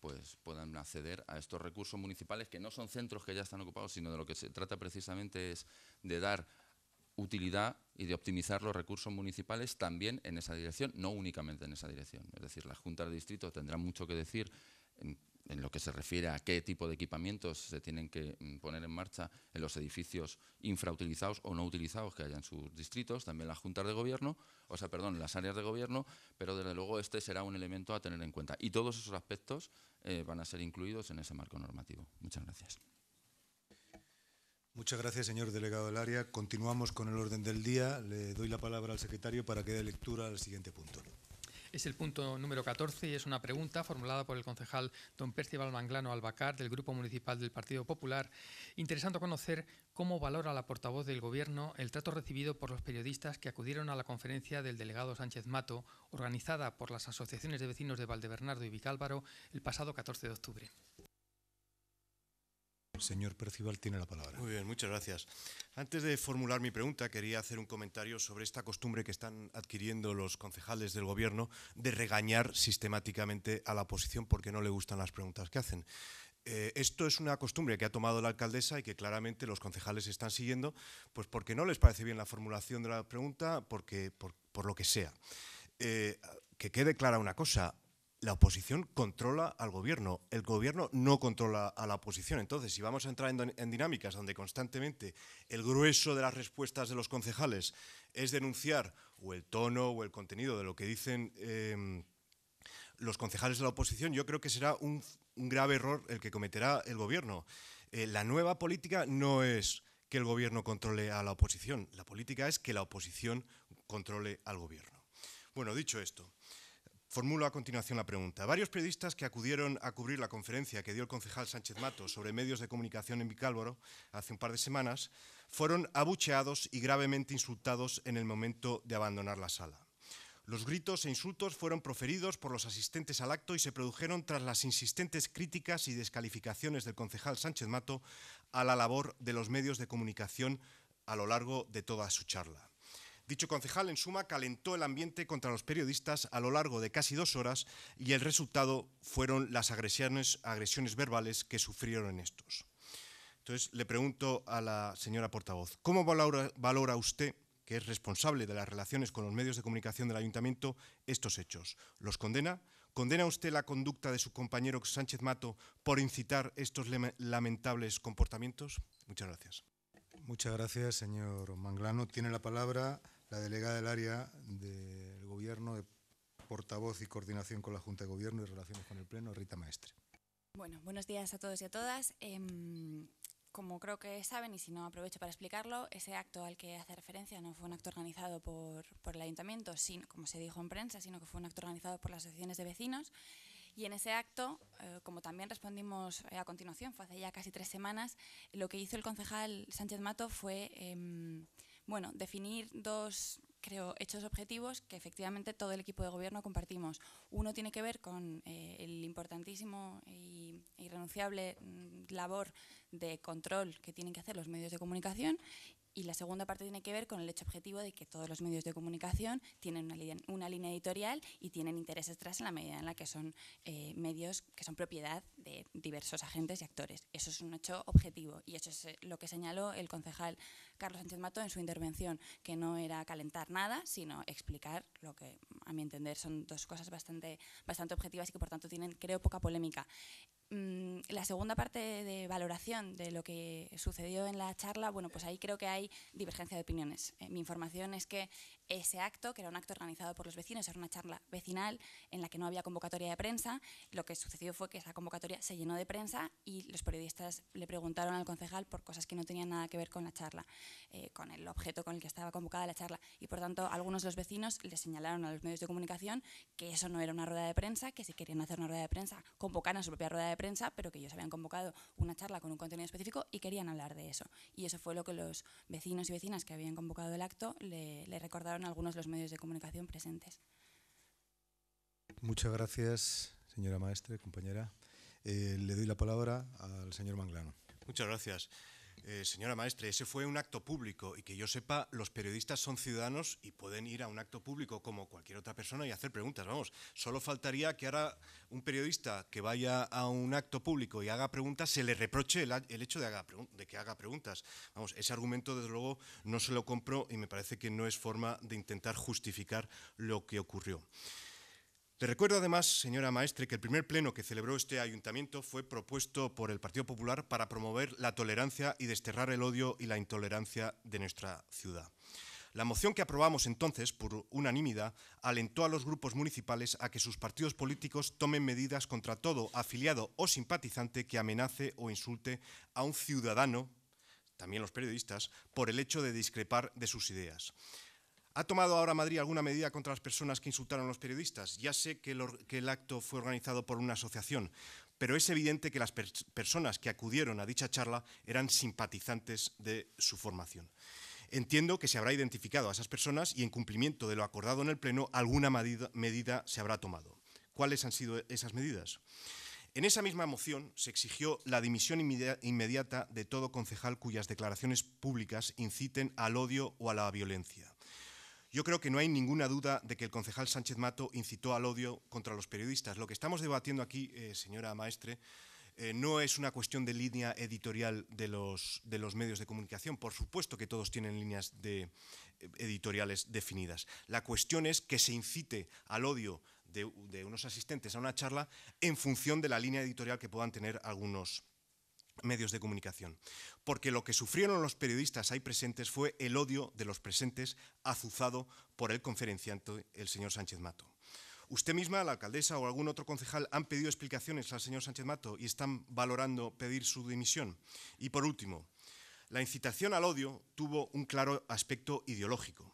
pues puedan acceder a estos recursos municipales que no son centros que ya están ocupados, sino de lo que se trata precisamente es de dar utilidad y de optimizar los recursos municipales también en esa dirección, no únicamente en esa dirección. Es decir, las juntas de distrito tendrán mucho que decir en, lo que se refiere a qué tipo de equipamientos se tienen que mm, poner en marcha en los edificios infrautilizados o no utilizados que haya en sus distritos, también las juntas de gobierno, o sea, perdón, las áreas de gobierno, pero desde luego este será un elemento a tener en cuenta. Y todos esos aspectos eh, van a ser incluidos en ese marco normativo. Muchas gracias. Muchas gracias, señor delegado del área. Continuamos con el orden del día. Le doy la palabra al secretario para que dé lectura al siguiente punto. Es el punto número 14 y es una pregunta formulada por el concejal don Percival Manglano Albacar del Grupo Municipal del Partido Popular, Interesante conocer cómo valora la portavoz del Gobierno el trato recibido por los periodistas que acudieron a la conferencia del delegado Sánchez Mato, organizada por las asociaciones de vecinos de Valdebernardo y Vicálvaro el pasado 14 de octubre señor Percival tiene la palabra. Muy bien, muchas gracias. Antes de formular mi pregunta, quería hacer un comentario sobre esta costumbre que están adquiriendo los concejales del Gobierno de regañar sistemáticamente a la oposición porque no le gustan las preguntas que hacen. Eh, esto es una costumbre que ha tomado la alcaldesa y que claramente los concejales están siguiendo, pues porque no les parece bien la formulación de la pregunta, porque, por, lo que sea. Eh, que quede clara una cosa, la oposición controla al gobierno, el gobierno no controla a la oposición. Entonces, si vamos a entrar en, dinámicas donde constantemente el grueso de las respuestas de los concejales es denunciar o el tono o el contenido de lo que dicen em, los concejales de la oposición, yo creo que será un, grave error el que cometerá el gobierno. Eh, la nueva política no es que el gobierno controle a la oposición, la política es que la oposición controle al gobierno. Bueno, dicho esto. Formulo a continuación la pregunta. Varios periodistas que acudieron a cubrir la conferencia que dio el concejal Sánchez Mato sobre medios de comunicación en Vicálvaro hace un par de semanas fueron abucheados y gravemente insultados en el momento de abandonar la sala. Los gritos e insultos fueron proferidos por los asistentes al acto y se produjeron tras las insistentes críticas y descalificaciones del concejal Sánchez Mato a la labor de los medios de comunicación a lo largo de toda su charla. Dicho concejal, en suma, calentó el ambiente contra los periodistas a lo largo de casi dos horas y el resultado fueron las agresiones, verbales que sufrieron estos. Entonces, le pregunto a la señora portavoz, ¿cómo valora usted que es responsable de las relaciones con los medios de comunicación del ayuntamiento, estos hechos. ¿Los condena? ¿Condena usted la conducta de su compañero Sánchez Mato por incitar estos lamentables comportamientos? Muchas gracias. Muchas gracias, señor Manglano. Tiene la palabra la delegada del área del Gobierno de portavoz y coordinación con la Junta de Gobierno y relaciones con el Pleno, Rita Maestre. Bueno, buenos días a todos y a todas. Em, como creo que saben, y si no aprovecho para explicarlo, ese acto al que hace referencia no fue un acto organizado por, el Ayuntamiento, sino, como se dijo en prensa, sino que fue un acto organizado por las asociaciones de vecinos. Y en ese acto, eh, como también respondimos eh, a continuación, fue hace ya casi tres semanas, lo que hizo el concejal Sánchez Mato fue... Em, bueno, definir dos, creo, hechos objetivos que efectivamente todo el equipo de gobierno compartimos. Uno tiene que ver con eh, el importantísimo e irrenunciable mm, labor de control que tienen que hacer los medios de comunicación y la segunda parte tiene que ver con el hecho objetivo de que todos los medios de comunicación tienen una, línea editorial y tienen intereses tras en la medida en la que son eh, medios que son propiedad de diversos agentes y actores. Eso es un hecho objetivo y eso es eh, lo que señaló el concejal Carlos Sánchez Mato en su intervención, que no era calentar nada, sino explicar lo que, a mi entender, son dos cosas bastante, bastante objetivas y que, por tanto, tienen, creo, poca polémica. Mm, la segunda parte de valoración de lo que sucedió en la charla, bueno, pues ahí creo que hay divergencia de opiniones. Eh, mi información es que ese acto, que era un acto organizado por los vecinos, era una charla vecinal en la que no había convocatoria de prensa. Lo que sucedió fue que esa convocatoria se llenó de prensa y los periodistas le preguntaron al concejal por cosas que no tenían nada que ver con la charla, eh, con el objeto con el que estaba convocada la charla. Y por tanto, algunos de los vecinos le señalaron a los medios de comunicación que eso no era una rueda de prensa, que si querían hacer una rueda de prensa, convocaran su propia rueda de prensa, pero que ellos habían convocado una charla con un contenido específico y querían hablar de eso. Y eso fue lo que los vecinos y vecinas que habían convocado el acto le recordaron algunos de los medios de comunicación presentes. Muchas gracias, señora maestra, compañera. Eh, le doy la palabra al señor Manglano. Muchas gracias. Eh, señora maestre, ese fue un acto público y que yo sepa, los periodistas son ciudadanos y pueden ir a un acto público como cualquier otra persona y hacer preguntas. Vamos, solo faltaría que ahora un periodista que vaya a un acto público y haga preguntas se le reproche el, hecho de, de, que haga preguntas. Vamos, ese argumento desde luego no se lo compro y me parece que no es forma de intentar justificar lo que ocurrió. Le recuerdo además, señora maestre, que el primer pleno que celebró este ayuntamiento fue propuesto por el Partido Popular para promover la tolerancia y desterrar el odio y la intolerancia de nuestra ciudad. La moción que aprobamos entonces, por unanimidad, alentó a los grupos municipales a que sus partidos políticos tomen medidas contra todo afiliado o simpatizante que amenace o insulte a un ciudadano, también los periodistas, por el hecho de discrepar de sus ideas. ¿Ha tomado ahora Madrid alguna medida contra las personas que insultaron a los periodistas? Ya sé que el, acto fue organizado por una asociación, pero es evidente que las personas que acudieron a dicha charla eran simpatizantes de su formación. Entiendo que se habrá identificado a esas personas y en cumplimiento de lo acordado en el Pleno alguna medida se habrá tomado. ¿Cuáles han sido esas medidas? En esa misma moción se exigió la dimisión inmediata de todo concejal cuyas declaraciones públicas inciten al odio o a la violencia. Yo creo que no hay ninguna duda de que el concejal Sánchez Mato incitó al odio contra los periodistas. Lo que estamos debatiendo aquí, eh, señora maestre, eh, no es una cuestión de línea editorial de los, de los medios de comunicación. Por supuesto que todos tienen líneas eh, editoriales definidas. La cuestión es que se incite al odio de, de unos asistentes a una charla en función de la línea editorial que puedan tener algunos medios de comunicación, porque lo que sufrieron los periodistas ahí presentes fue el odio de los presentes azuzado por el conferenciante, el señor Sánchez Mato. Usted misma, la alcaldesa o algún otro concejal han pedido explicaciones al señor Sánchez Mato y están valorando pedir su dimisión. Y por último, la incitación al odio tuvo un claro aspecto ideológico.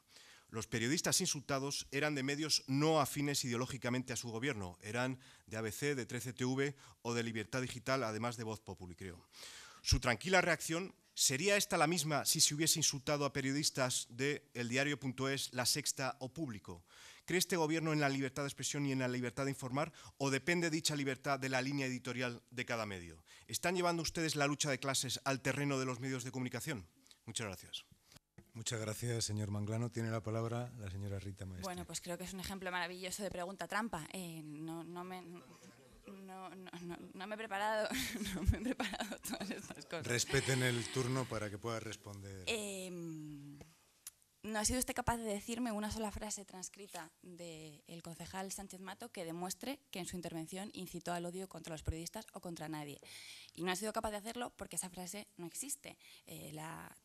Los periodistas insultados eran de medios no afines ideológicamente a su gobierno, eran de ABC, de 13TV o de Libertad Digital, además de Voz Populi, creo. Su tranquila reacción sería esta la misma si se hubiese insultado a periodistas de El Diario.es, La Sexta o Público. ¿Cree este gobierno en la libertad de expresión y en la libertad de informar o depende dicha libertad de la línea editorial de cada medio? ¿Están llevando ustedes la lucha de clases al terreno de los medios de comunicación? Muchas gracias. Muchas gracias, señor Manglano. Tiene la palabra la señora Rita Maestre. Bueno, pues creo que es un ejemplo maravilloso de pregunta trampa. Eh, no, no, me, no, me he preparado, no me he preparado todas estas cosas. Respeten el turno para que pueda responder. Eh, no ha sido usted capaz de decirme una sola frase transcrita del concejal Sánchez Mato que demuestre que en su intervención incitó al odio contra los periodistas o contra nadie. Y no ha sido capaz de hacerlo porque esa frase no existe. Eh,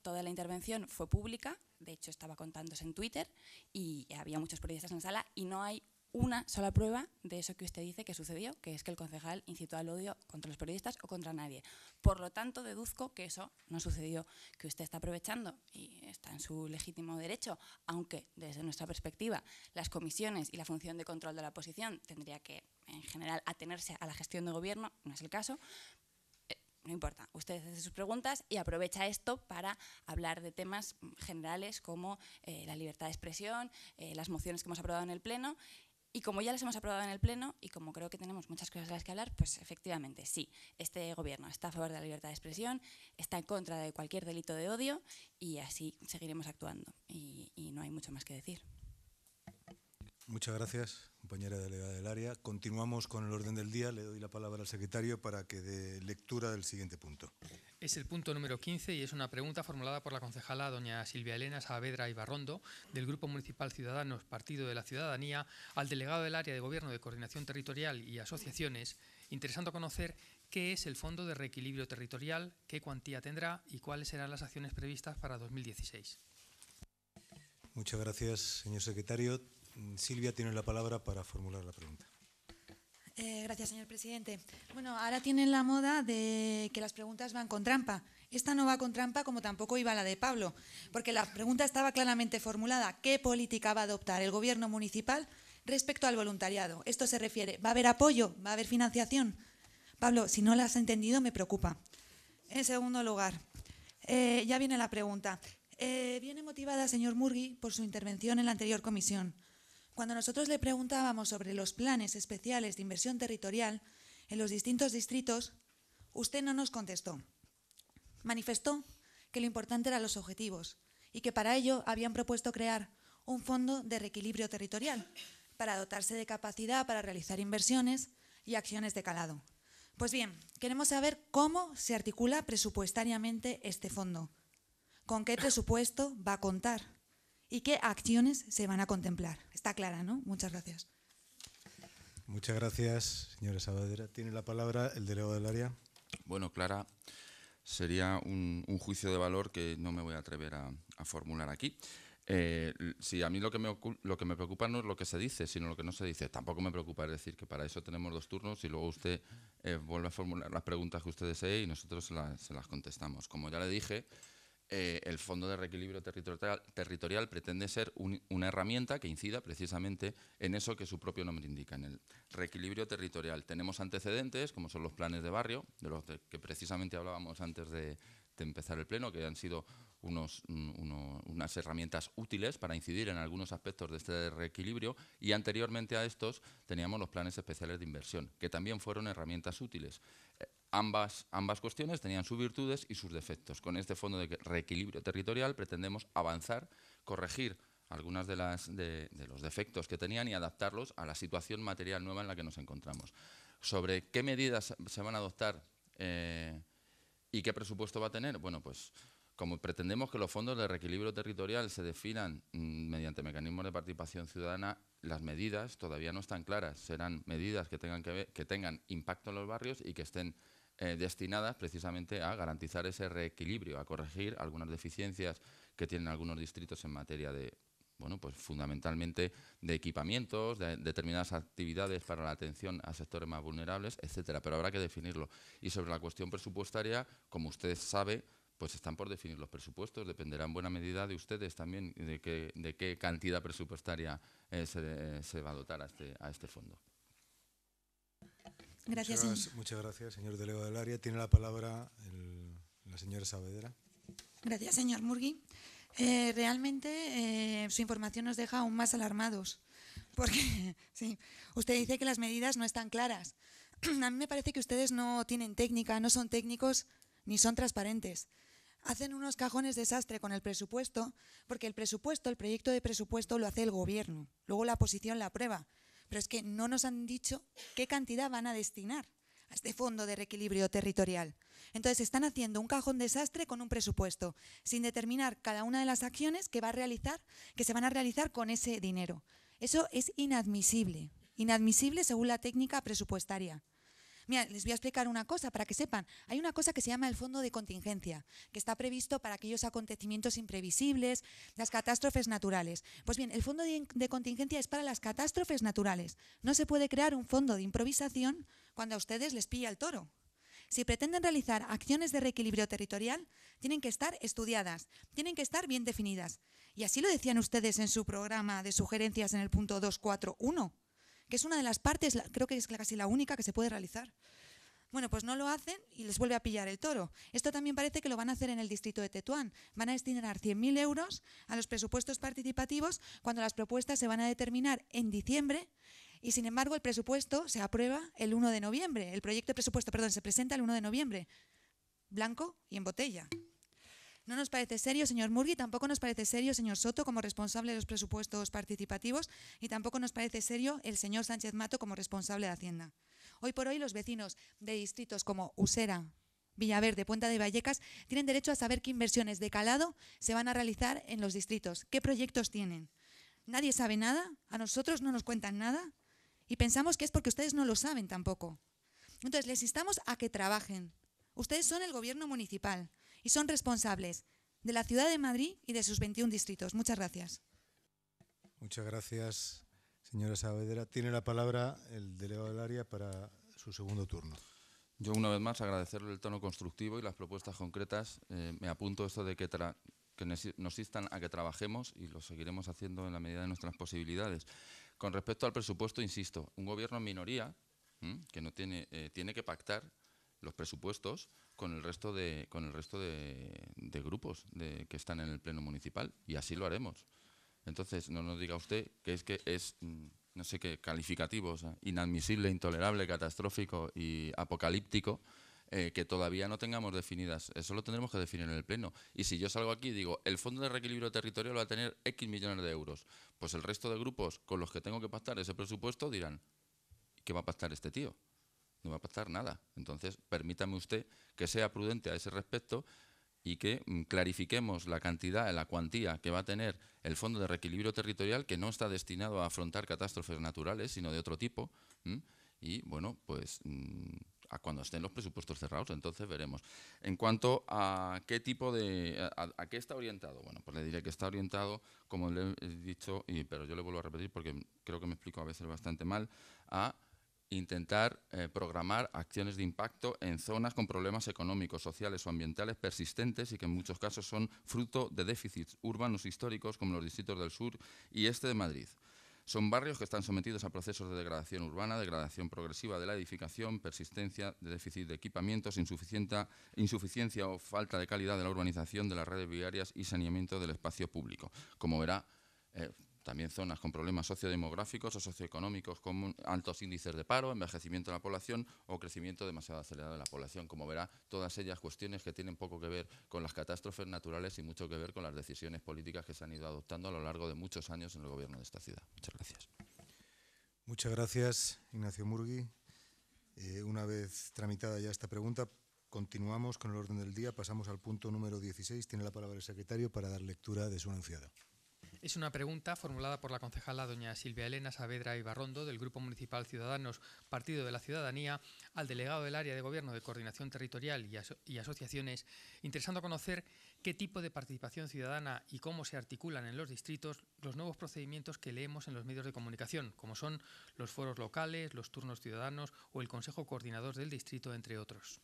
toda la intervención fue pública, de hecho estaba contándose en Twitter y había muchos periodistas en la sala y no hay una sola prueba de eso que usted dice que sucedió, que es que el concejal incitó al odio contra los periodistas o contra nadie. Por lo tanto, deduzco que eso no sucedió, que usted está aprovechando y está en su legítimo derecho, aunque desde nuestra perspectiva las comisiones y la función de control de la oposición tendría que, en general, atenerse a la gestión de gobierno, no es el caso, eh, no importa, usted hace sus preguntas y aprovecha esto para hablar de temas generales como eh, la libertad de expresión, eh, las mociones que hemos aprobado en el Pleno y como ya las hemos aprobado en el Pleno y como creo que tenemos muchas cosas de las que hablar, pues efectivamente sí, este Gobierno está a favor de la libertad de expresión, está en contra de cualquier delito de odio y así seguiremos actuando. Y, y no hay mucho más que decir. Muchas gracias compañera delegada del área. Continuamos con el orden del día. Le doy la palabra al secretario para que dé lectura del siguiente punto. Es el punto número 15 y es una pregunta formulada por la concejala doña Silvia Elena Saavedra Ibarrondo del Grupo Municipal Ciudadanos Partido de la Ciudadanía al delegado del área de Gobierno de Coordinación Territorial y Asociaciones, interesando conocer qué es el Fondo de Reequilibrio Territorial, qué cuantía tendrá y cuáles serán las acciones previstas para 2016. Muchas gracias, señor secretario. Mm, Silvia tiene la palabra para formular la pregunta. Eh, gracias, señor presidente. Bueno, ahora tienen la moda de que las preguntas van con trampa. Esta no va con trampa como tampoco iba la de Pablo, porque la pregunta estaba claramente formulada. ¿Qué política va a adoptar el gobierno municipal respecto al voluntariado? Esto se refiere, ¿va a haber apoyo? ¿Va a haber financiación? Pablo, si no la has entendido, me preocupa. En segundo lugar, eh, ya viene la pregunta. Eh, viene motivada, señor Murgui, por su intervención en la anterior comisión. Cuando nosotros le preguntábamos sobre los planes especiales de inversión territorial en los distintos distritos, usted no nos contestó. Manifestó que lo importante eran los objetivos y que para ello habían propuesto crear un fondo de reequilibrio territorial para dotarse de capacidad para realizar inversiones y acciones de calado. Pues bien, queremos saber cómo se articula presupuestariamente este fondo, con qué presupuesto va a contar y qué acciones se van a contemplar está clara, ¿no? Muchas gracias. Muchas gracias, señora Sabadera. Tiene la palabra el delegado del área. Bueno, Clara, sería un, juicio de valor que no me voy a atrever a, formular aquí. Eh, si a mí lo que, me, lo que me preocupa no es lo que se dice, sino lo que no se dice. Tampoco me preocupa decir que para eso tenemos dos turnos y luego usted eh, vuelve a formular las preguntas que usted desee y nosotros se las contestamos. Como ya le dije, eh, el Fondo de Reequilibrio territorial, pretende ser una herramienta que incida precisamente en eso que su propio nombre indica, en el reequilibrio territorial. Tenemos antecedentes, como son los planes de barrio, de los que precisamente hablábamos antes de, empezar el pleno, que han sido unas herramientas útiles para incidir en algunos aspectos de este reequilibrio y anteriormente a estos teníamos los planes especiales de inversión, que también fueron herramientas útiles. Ambas, ambas, cuestiones tenían sus virtudes y sus defectos. Con este fondo de reequilibrio territorial pretendemos avanzar, corregir algunos de, de, los defectos que tenían y adaptarlos a la situación material nueva en la que nos encontramos. Sobre qué medidas se van a adoptar eh, y qué presupuesto va a tener, bueno, pues como pretendemos que los fondos de reequilibrio territorial se definan mm, mediante mecanismos de participación ciudadana las medidas todavía no están claras. Serán medidas que tengan, que, que tengan impacto en los barrios y que estén eh, destinadas precisamente a garantizar ese reequilibrio, a corregir algunas deficiencias que tienen algunos distritos en materia de, bueno, pues fundamentalmente de equipamientos, de determinadas actividades para la atención a sectores más vulnerables, etcétera. Pero habrá que definirlo. Y sobre la cuestión presupuestaria, como usted sabe, pues están por definir los presupuestos, dependerá en buena medida de ustedes también de qué, cantidad presupuestaria eh, eh, se, va a dotar a este, este fondo muchas, gracias, señor delegado del área. Tiene la palabra la señora Saavedra. Gracias, señor Murgui. Eh, realmente eh, su información nos deja aún más alarmados, porque sí, usted dice que las medidas no están claras. A mí me parece que ustedes no tienen técnica, no son técnicos ni son transparentes. Hacen unos cajones desastre con el presupuesto, porque el presupuesto, el proyecto de presupuesto lo hace el gobierno, luego la oposición la aprueba pero es que no nos han dicho qué cantidad van a destinar a este fondo de reequilibrio territorial. Entonces están haciendo un cajón desastre con un presupuesto, sin determinar cada una de las acciones que va a realizar, que se van a realizar con ese dinero. Eso es inadmisible, inadmisible según la técnica presupuestaria les voy a explicar una cosa para que sepan. Hay una cosa que se llama el fondo de contingencia, que está previsto para aquellos acontecimientos imprevisibles, las catástrofes naturales. Pues bien, el fondo de, de contingencia es para las catástrofes naturales. No se puede crear un fondo de improvisación cuando a ustedes les pilla el toro. Si pretenden realizar acciones de reequilibrio territorial, tienen que estar estudiadas, tienen que estar bien definidas. Y así lo decían ustedes en su programa de sugerencias en el punto 241 que es una de las partes, creo que es casi la única que se puede realizar. Bueno, pues no lo hacen y les vuelve a pillar el toro. Esto también parece que lo van a hacer en el distrito de Tetuán. Van a destinar 100.000 euros a los presupuestos participativos cuando las propuestas se van a determinar en diciembre y, sin embargo, el presupuesto se aprueba el 1 de noviembre. El proyecto de presupuesto, perdón, se presenta el 1 de noviembre. Blanco y en botella. No nos parece serio, señor Murgui, tampoco nos parece serio, señor Soto, como responsable de los presupuestos participativos, y tampoco nos parece serio el señor Sánchez Mato como responsable de Hacienda. Hoy por hoy los vecinos de distritos como Usera, Villaverde, Puente de Vallecas, tienen derecho a saber qué inversiones de calado se van a realizar en los distritos, qué proyectos tienen. Nadie sabe nada, a nosotros no nos cuentan nada y pensamos que es porque ustedes no lo saben tampoco. Entonces les instamos a que trabajen. Ustedes son el gobierno municipal y son responsables de la ciudad de Madrid y de sus 21 distritos. Muchas gracias. Muchas gracias, señora Saavedra. Tiene la palabra el delegado del área para su segundo turno. Yo una vez más agradecerle el tono constructivo y las propuestas concretas. Eh, me apunto esto de que, nos instan a que trabajemos y lo seguiremos haciendo en la medida de nuestras posibilidades. Con respecto al presupuesto, insisto, un gobierno en minoría, que no tiene, eh, tiene que pactar los presupuestos con el resto de, con el resto de, grupos de, que están en el Pleno Municipal y así lo haremos. Entonces, no nos diga usted que es que es, mm, no sé qué, calificativo, inadmisible, intolerable, catastrófico y apocalíptico, eh, que todavía no tengamos definidas. Eso lo tendremos que definir en el Pleno. Y si yo salgo aquí y digo, el Fondo de Reequilibrio Territorial va a tener X millones de euros, pues el resto de grupos con los que tengo que pactar ese presupuesto dirán, ¿qué va a pactar este tío? no va a pasar nada. Entonces, permítame usted que sea prudente a ese respecto y que mm, clarifiquemos la cantidad, la cuantía que va a tener el Fondo de Reequilibrio Territorial, que no está destinado a afrontar catástrofes naturales, sino de otro tipo. Y bueno, pues mm, a cuando estén los presupuestos cerrados, entonces veremos. En cuanto a qué tipo de... A, qué está orientado? Bueno, pues le diré que está orientado, como le he dicho, y, pero yo le vuelvo a repetir porque creo que me explico a veces bastante mal, a intentar eh, programar acciones de impacto en zonas con problemas económicos, sociales o ambientales persistentes y que en muchos casos son fruto de déficits urbanos históricos como los distritos del sur y este de Madrid. Son barrios que están sometidos a procesos de degradación urbana, degradación progresiva de la edificación, persistencia de déficit de equipamientos, insuficiencia o falta de calidad de la urbanización de las redes viarias y saneamiento del espacio público. Como verá, eh, también zonas con problemas sociodemográficos o socioeconómicos con altos índices de paro, envejecimiento de la población o crecimiento demasiado acelerado de la población. Como verá, todas ellas cuestiones que tienen poco que ver con las catástrofes naturales y mucho que ver con las decisiones políticas que se han ido adoptando a lo largo de muchos años en el gobierno de esta ciudad. Muchas gracias. Muchas gracias, Ignacio Murgui. Eh, una vez tramitada ya esta pregunta, continuamos con el orden del día. Pasamos al punto número 16. Tiene la palabra el secretario para dar lectura de su anunciado. Es una pregunta formulada por la concejala doña Silvia Elena Saavedra Ibarrondo del Grupo Municipal Ciudadanos Partido de la Ciudadanía al delegado del Área de Gobierno de Coordinación Territorial y, Asociaciones, interesando conocer qué tipo de participación ciudadana y cómo se articulan en los distritos los nuevos procedimientos que leemos en los medios de comunicación, como son los foros locales, los turnos ciudadanos o el Consejo Coordinador del Distrito, entre otros.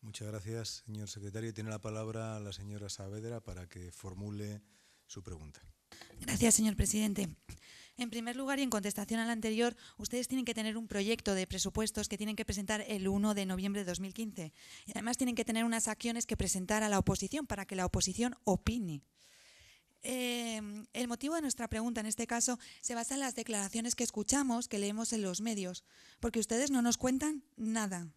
Muchas gracias, señor secretario. Tiene la palabra la señora Saavedra para que formule pregunta. Gracias, señor presidente. En primer lugar, y en contestación al anterior, ustedes tienen que tener un proyecto de presupuestos que tienen que presentar el 1 de noviembre de 2015. Y además tienen que tener unas acciones que presentar a la oposición para que la oposición opine. Eh, el motivo de nuestra pregunta en este caso se basa en las declaraciones que escuchamos, que leemos en los medios, porque ustedes no nos cuentan nada.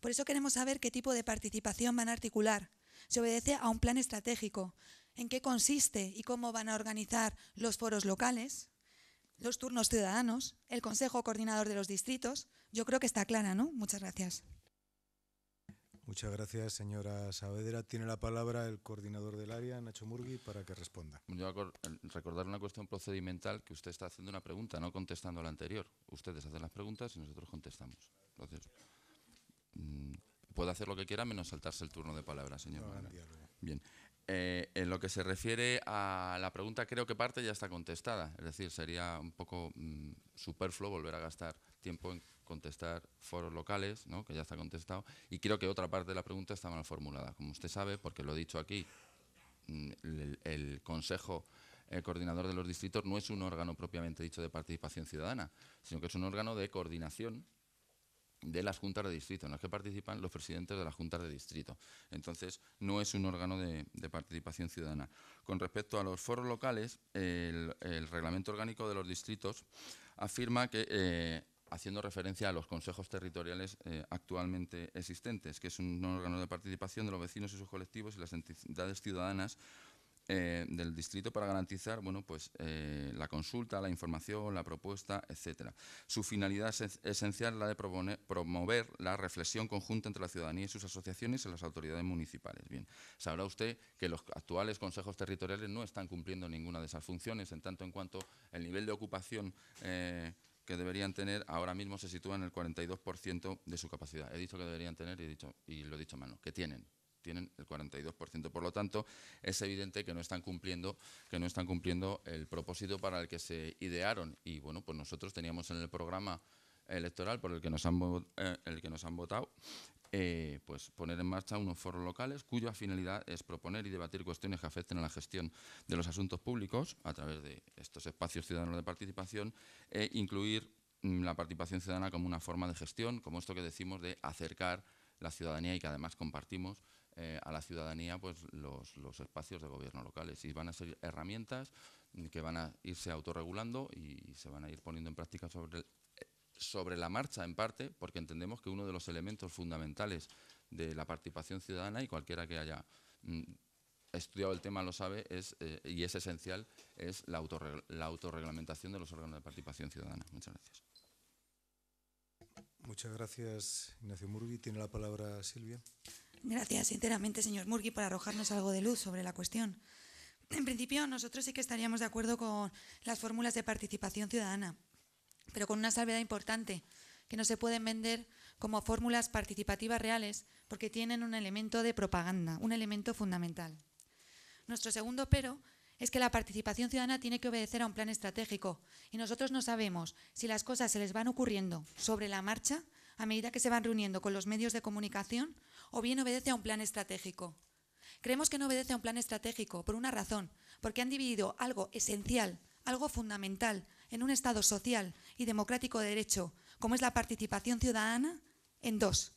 Por eso queremos saber qué tipo de participación van a articular. Se obedece a un plan estratégico en qué consiste y cómo van a organizar los foros locales, los turnos ciudadanos, el Consejo Coordinador de los Distritos. Yo creo que está clara, ¿no? Muchas gracias. Muchas gracias, señora Saavedra. Tiene la palabra el coordinador del área, Nacho Murgui, para que responda. Yo recordar una cuestión procedimental que usted está haciendo una pregunta, no contestando la anterior. Ustedes hacen las preguntas y nosotros contestamos. Entonces, mm, puede hacer lo que quiera menos saltarse el turno de palabra, señor. No, Bien. Eh, en lo que se refiere a la pregunta, creo que parte ya está contestada. Es decir, sería un poco mm, superfluo volver a gastar tiempo en contestar foros locales, ¿no? que ya está contestado. Y creo que otra parte de la pregunta está mal formulada. Como usted sabe, porque lo he dicho aquí, mm, el, Consejo Coordinador de los Distritos no es un órgano propiamente dicho de participación ciudadana, sino que es un órgano de coordinación de las juntas de distrito, en las que participan los presidentes de las juntas de distrito. Entonces, no es un órgano de, participación ciudadana. Con respecto a los foros locales, el, reglamento orgánico de los distritos afirma que, eh, haciendo referencia a los consejos territoriales eh, actualmente existentes, que es un órgano de participación de los vecinos y sus colectivos y las entidades ciudadanas eh, del distrito para garantizar pues, eh, la consulta, la información, la propuesta, etc. Su finalidad esencial es la de promover la reflexión conjunta entre la ciudadanía y sus asociaciones y las autoridades municipales. Bien, sabrá usted que los actuales consejos territoriales no están cumpliendo ninguna de esas funciones, en tanto en cuanto el nivel de ocupación eh, que deberían tener ahora mismo se sitúa en el 42% de su capacidad. He dicho que deberían tener y, he dicho, y lo he dicho a mano, que tienen, tienen el 42%. Por lo tanto, es evidente que no están cumpliendo, que no están cumpliendo el propósito para el que se idearon. Y bueno, pues nosotros teníamos en el programa electoral por el que nos han, eh, el que nos han votado, eh, pues poner en marcha unos foros locales cuya finalidad es proponer y debatir cuestiones que afecten a la gestión de los asuntos públicos a través de estos espacios ciudadanos de participación e incluir mm, la participación ciudadana como una forma de gestión, como esto que decimos de acercar la ciudadanía y que además compartimos eh, a la ciudadanía pues, los, espacios de gobierno locales. Y van a ser herramientas que van a irse autorregulando y se van a ir poniendo en práctica sobre, sobre la marcha, en parte, porque entendemos que uno de los elementos fundamentales de la participación ciudadana, y cualquiera que haya mm, estudiado el tema lo sabe, eh, y es esencial, es la, la autorreglamentación de los órganos de participación ciudadana. Muchas gracias. Muchas gracias, Ignacio Murgui. Tiene la palabra Silvia. Gracias, sinceramente, señor Murgui, por arrojarnos algo de luz sobre la cuestión. En principio, nosotros sí que estaríamos de acuerdo con las fórmulas de participación ciudadana, pero con una salvedad importante, que no se pueden vender como fórmulas participativas reales porque tienen un elemento de propaganda, un elemento fundamental. Nuestro segundo pero es que la participación ciudadana tiene que obedecer a un plan estratégico y nosotros no sabemos si las cosas se les van ocurriendo sobre la marcha a medida que se van reuniendo con los medios de comunicación o bien obedece a un plan estratégico. Creemos que no obedece a un plan estratégico por una razón, porque han dividido algo esencial, algo fundamental en un Estado social y democrático de derecho, como es la participación ciudadana, en dos.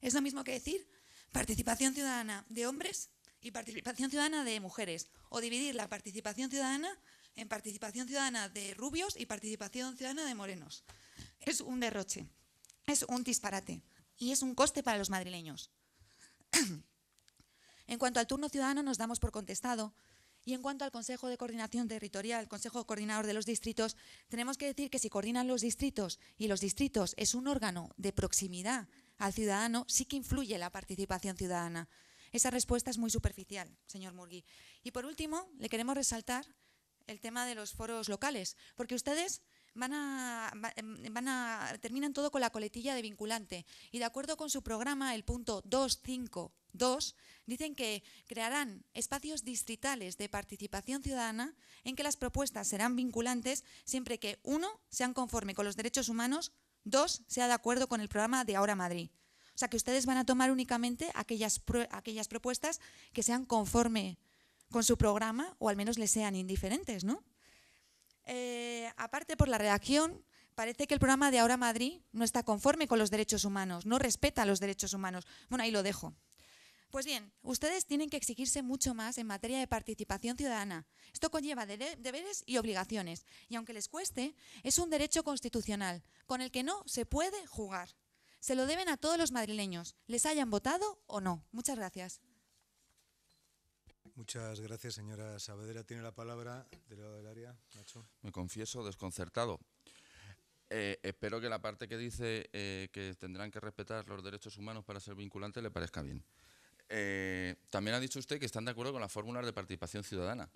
Es lo mismo que decir participación ciudadana de hombres y participación ciudadana de mujeres, o dividir la participación ciudadana en participación ciudadana de rubios y participación ciudadana de morenos. Es un derroche, es un disparate y es un coste para los madrileños en cuanto al turno ciudadano, nos damos por contestado. Y en cuanto al Consejo de Coordinación Territorial, Consejo Coordinador de los Distritos, tenemos que decir que si coordinan los distritos y los distritos es un órgano de proximidad al ciudadano, sí que influye la participación ciudadana. Esa respuesta es muy superficial, señor Murgui. Y por último, le queremos resaltar el tema de los foros locales, porque ustedes van a, em, van a, terminan todo con la coletilla de vinculante. Y de acuerdo con su programa, el punto 252, dicen que crearán espacios distritales de participación ciudadana en que las propuestas serán vinculantes siempre que, uno, sean conforme con los derechos humanos, dos, sea de acuerdo con el programa de Ahora Madrid. O sea, que ustedes van a tomar únicamente aquellas, aquellas propuestas que sean conforme con su programa o al menos les sean indiferentes, ¿no? Eh, aparte por la reacción, parece que el programa de Ahora Madrid no está conforme con los derechos humanos, no respeta los derechos humanos. Bueno, ahí lo dejo. Pues bien, ustedes tienen que exigirse mucho más en materia de participación ciudadana. Esto conlleva deberes y obligaciones, y aunque les cueste, es un derecho constitucional con el que no se puede jugar. Se lo deben a todos los madrileños, les hayan votado o no. Muchas gracias. Muchas gracias, señora Saavedra. Tiene la palabra, lado del área, Nacho. Me confieso desconcertado. Eh, espero que la parte que dice eh, que tendrán que respetar los derechos humanos para ser vinculante le parezca bien. Eh, también ha dicho usted que están de acuerdo con las fórmulas de participación ciudadana.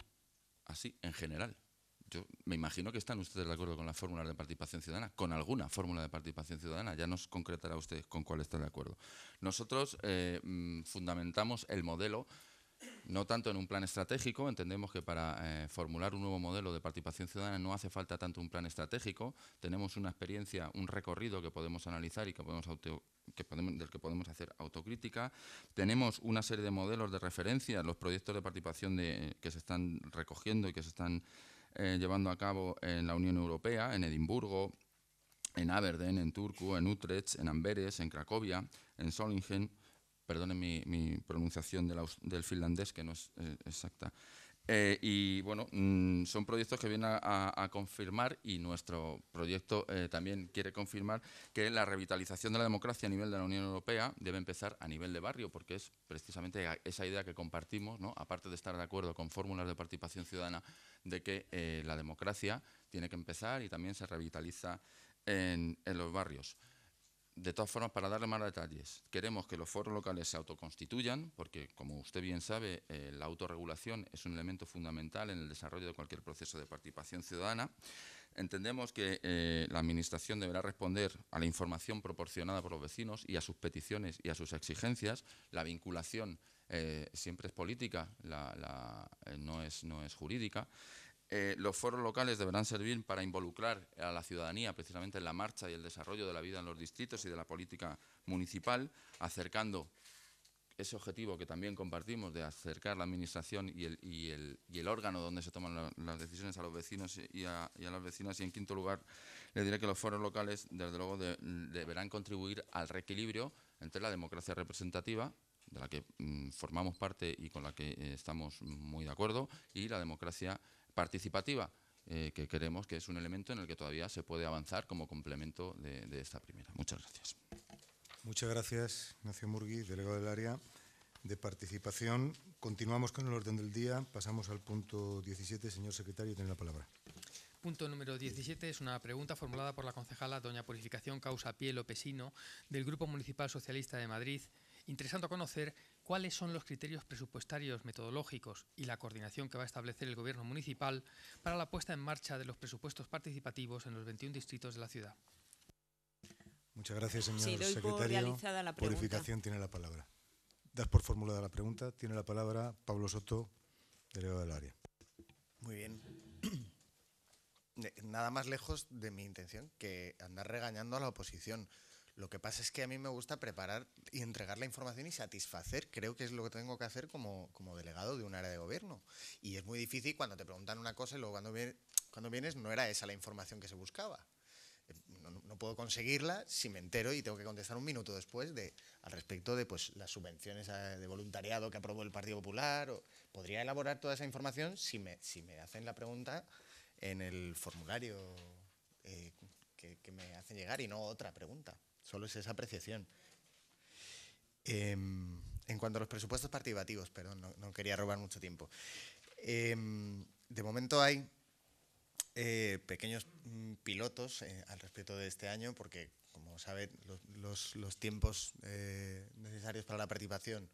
Así, en general. Yo me imagino que están ustedes de acuerdo con las fórmulas de participación ciudadana, con alguna fórmula de participación ciudadana. Ya nos concretará usted con cuál está de acuerdo. Nosotros mm, fundamentamos el modelo no tanto en un plan estratégico, entendemos que para eh, formular un nuevo modelo de participación ciudadana no hace falta tanto un plan estratégico, tenemos una experiencia, un recorrido que podemos analizar y que podemos del que podemos hacer autocrítica. Tenemos una serie de modelos de referencia, los proyectos de participación que se están recogiendo y que se están eh, llevando a cabo en la Unión Europea, en Edimburgo, en Aberdeen, en Turku, en Utrecht, en Amberes, en Cracovia, en Solingen Perdone mi, pronunciación del, finlandés, que no es eh, exacta. Eh, y bueno, mm, son proyectos que vienen a, confirmar, y nuestro proyecto eh, también quiere confirmar, que la revitalización de la democracia a nivel de la Unión Europea debe empezar a nivel de barrio, porque es precisamente esa idea que compartimos, aparte de estar de acuerdo con fórmulas de participación ciudadana, de que la democracia tiene que empezar y también se revitaliza en los barrios de todas formas, para darle más detalles, queremos que los foros locales se autoconstituyan, porque, como usted bien sabe, eh, la autorregulación es un elemento fundamental en el desarrollo de cualquier proceso de participación ciudadana. Entendemos que eh, la Administración deberá responder a la información proporcionada por los vecinos y a sus peticiones y a sus exigencias. La vinculación eh, siempre es política, no, no es jurídica. Eh, los foros locales deberán servir para involucrar a la ciudadanía precisamente en la marcha y el desarrollo de la vida en los distritos y de la política municipal, acercando ese objetivo que también compartimos de acercar la administración y el, órgano donde se toman las decisiones a los vecinos y a, las vecinas. Y en quinto lugar, le diré que los foros locales, desde luego, deberán contribuir al reequilibrio entre la democracia representativa, de la que mm, formamos parte y con la que eh, estamos muy de acuerdo, y la democracia participativa, eh, que creemos que es un elemento en el que todavía se puede avanzar como complemento de, esta primera. Muchas gracias. Muchas gracias, Ignacio Murgui, delegado del área de participación. Continuamos con el orden del día. Pasamos al punto 17. Señor secretario, tiene la palabra. Punto número 17 es una pregunta formulada por la concejala doña Purificación Causa Piel Lopesino del Grupo Municipal Socialista de Madrid interesando conocer cuáles son los criterios presupuestarios metodológicos y la coordinación que va a establecer el Gobierno municipal para la puesta en marcha de los presupuestos participativos en los 21 distritos de la ciudad. Muchas gracias, señor secretario. La Purificación tiene la palabra. Das por formulada la pregunta. Tiene la palabra Pablo Soto, delegado del área. Muy bien. Nada más lejos de mi intención que andar regañando a la oposición. Lo que pasa es que a mí me gusta preparar y entregar la información y satisfacer. Creo que es lo que tengo que hacer como, delegado de un área de gobierno. Y es muy difícil cuando te preguntan una cosa y luego cuando, vienes no era esa la información que se buscaba. Eh, no, puedo conseguirla si me entero y tengo que contestar un minuto después al respecto de pues, las subvenciones de voluntariado que aprobó el Partido Popular. podría elaborar toda esa información si me, hacen la pregunta en el formulario eh, que me hacen llegar y no otra pregunta. Solo es esa apreciación. Em, en cuanto a los presupuestos participativos, perdón, no, quería robar mucho tiempo. Em, de momento hay eh, pequeños mm, pilotos eh, al respecto de este año, porque, como saben, los, tiempos eh, necesarios para la participación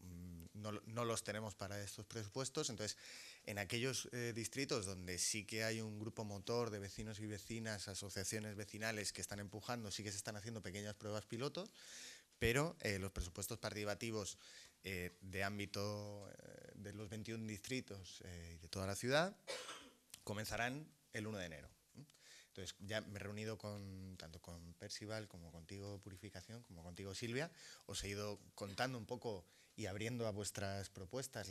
mm, no, los tenemos para estos presupuestos. Entonces, en aquellos eh, distritos donde sí que hay un grupo motor de vecinos y vecinas, asociaciones vecinales que están empujando, sí que se están haciendo pequeñas pruebas pilotos, pero eh, los presupuestos participativos eh, de ámbito de los 21 distritos y de toda la ciudad comenzarán el 1 de enero. Entonces ya me he reunido con, tanto con Percival como contigo Purificación, como contigo Silvia. Os he ido contando un poco y abriendo a vuestras propuestas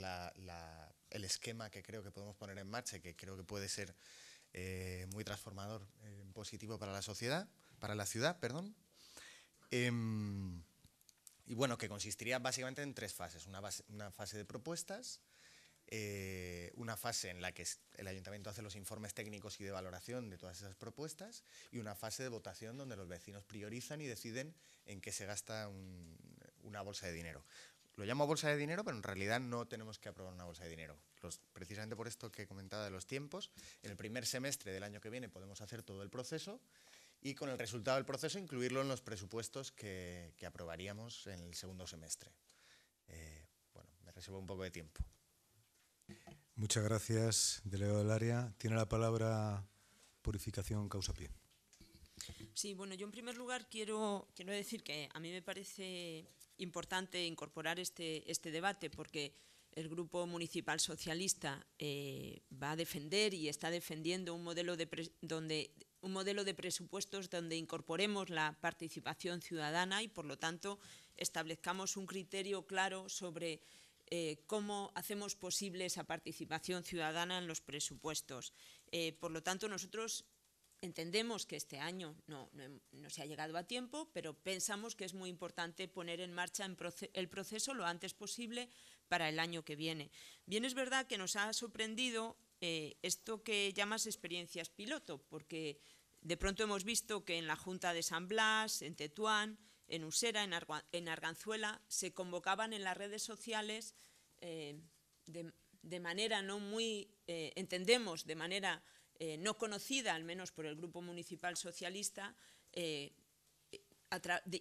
el esquema que creo que podemos poner en marcha, que creo que puede ser eh, muy transformador, eh, positivo para la sociedad, para la ciudad, perdón. Em, y bueno, que consistiría básicamente en tres fases. Una, fase de propuestas, eh, una fase en la que el ayuntamiento hace los informes técnicos y de valoración de todas esas propuestas y una fase de votación donde los vecinos priorizan y deciden en qué se gasta una bolsa de dinero. Lo llamo bolsa de dinero, pero en realidad no tenemos que aprobar una bolsa de dinero. precisamente por esto que comentaba de los tiempos, en el primer semestre del año que viene podemos hacer todo el proceso y con el resultado del proceso incluirlo en los presupuestos que, aprobaríamos en el segundo semestre. Eh, bueno, me reservo un poco de tiempo. Muchas gracias, delegado del área. Tiene la palabra Purificación Causa Pie. Sí, bueno, yo en primer lugar quiero, quiero decir que a mí me parece importante incorporar este, este debate porque el Grupo Municipal Socialista eh, va a defender y está defendiendo un modelo de, donde, un modelo de presupuestos donde incorporemos la participación ciudadana y, por lo tanto, establezcamos un criterio claro sobre eh, cómo hacemos posible esa participación ciudadana en los presupuestos. Eh, por lo tanto, nosotros entendemos que este año no, no, se ha llegado a tiempo, pero pensamos que es muy importante poner en marcha el proceso lo antes posible para el año que viene. Bien es verdad que nos ha sorprendido eh, esto que llamas experiencias piloto, porque de pronto hemos visto que en la Junta de San Blas, en Tetuán, en Usera, en, Arganzuela, se convocaban en las redes sociales eh, de, manera no muy, eh, entendemos, de manera eh, no conocida, al menos por el Grupo Municipal Socialista, eh,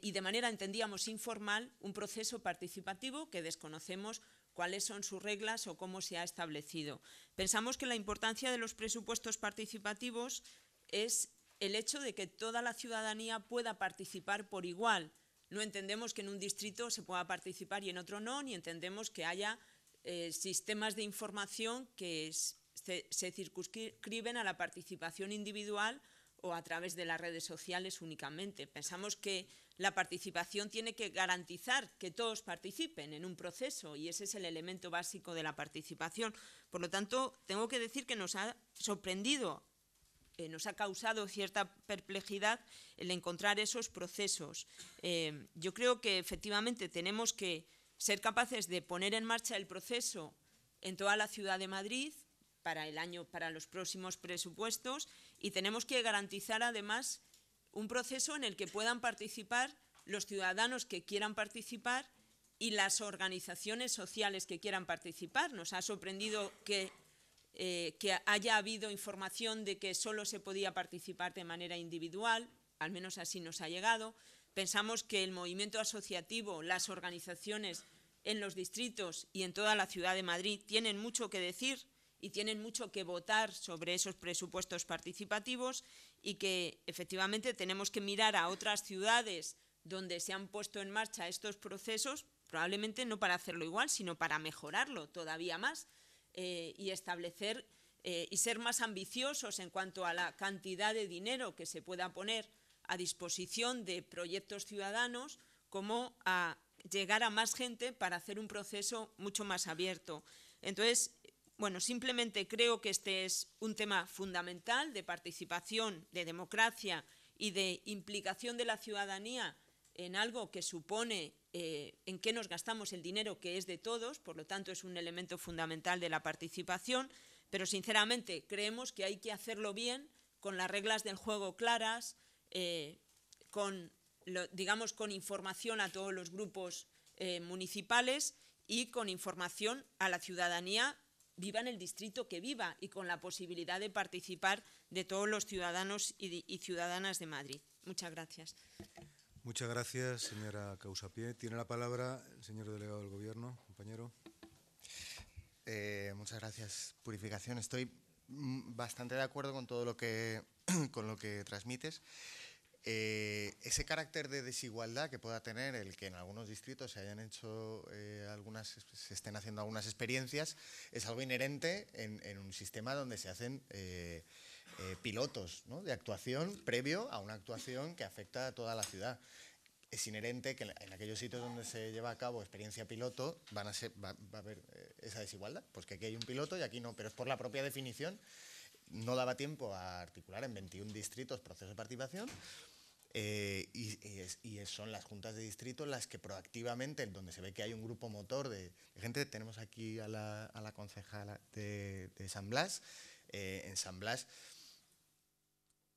y de manera, entendíamos, informal, un proceso participativo que desconocemos cuáles son sus reglas o cómo se ha establecido. Pensamos que la importancia de los presupuestos participativos es el hecho de que toda la ciudadanía pueda participar por igual. No entendemos que en un distrito se pueda participar y en otro no, ni entendemos que haya eh, sistemas de información que se, circunscriben a la participación individual o a través de las redes sociales únicamente. Pensamos que la participación tiene que garantizar que todos participen en un proceso y ese es el elemento básico de la participación. Por lo tanto, tengo que decir que nos ha sorprendido, eh, nos ha causado cierta perplejidad el encontrar esos procesos. Eh, yo creo que efectivamente tenemos que ser capaces de poner en marcha el proceso en toda la ciudad de Madrid, para el año, para los próximos presupuestos y tenemos que garantizar además un proceso en el que puedan participar los ciudadanos que quieran participar y las organizaciones sociales que quieran participar. Nos ha sorprendido que, eh, que haya habido información de que solo se podía participar de manera individual, al menos así nos ha llegado. Pensamos que el movimiento asociativo, las organizaciones en los distritos y en toda la ciudad de Madrid tienen mucho que decir y tienen mucho que votar sobre esos presupuestos participativos y que efectivamente tenemos que mirar a otras ciudades donde se han puesto en marcha estos procesos, probablemente no para hacerlo igual, sino para mejorarlo todavía más eh, y establecer eh, y ser más ambiciosos en cuanto a la cantidad de dinero que se pueda poner a disposición de proyectos ciudadanos como a llegar a más gente para hacer un proceso mucho más abierto. Entonces, bueno, simplemente creo que este es un tema fundamental de participación, de democracia y de implicación de la ciudadanía en algo que supone eh, en qué nos gastamos el dinero que es de todos, por lo tanto es un elemento fundamental de la participación, pero sinceramente creemos que hay que hacerlo bien, con las reglas del juego claras, eh, con, digamos, con información a todos los grupos eh, municipales y con información a la ciudadanía viva en el distrito que viva y con la posibilidad de participar de todos los ciudadanos y, ciudadanas de Madrid. Muchas gracias. Muchas gracias, señora Causapié. Tiene la palabra el señor delegado del Gobierno, compañero. Eh, muchas gracias, Purificación. Estoy mm, bastante de acuerdo con todo lo que, con lo que transmites. Eh, ese carácter de desigualdad que pueda tener el que en algunos distritos se hayan hecho eh, algunas, se estén haciendo algunas experiencias, es algo inherente en, un sistema donde se hacen eh, pilotos de actuación previo a una actuación que afecta a toda la ciudad. Es inherente que en, aquellos sitios donde se lleva a cabo experiencia piloto van a a haber esa desigualdad, pues que aquí hay un piloto y aquí no, pero es por la propia definición. No daba tiempo a articular en 21 distritos procesos de participación, eh, y, son las juntas de distrito las que proactivamente, donde se ve que hay un grupo motor de, gente, tenemos aquí a la, concejala de, San Blas, eh, en San Blas,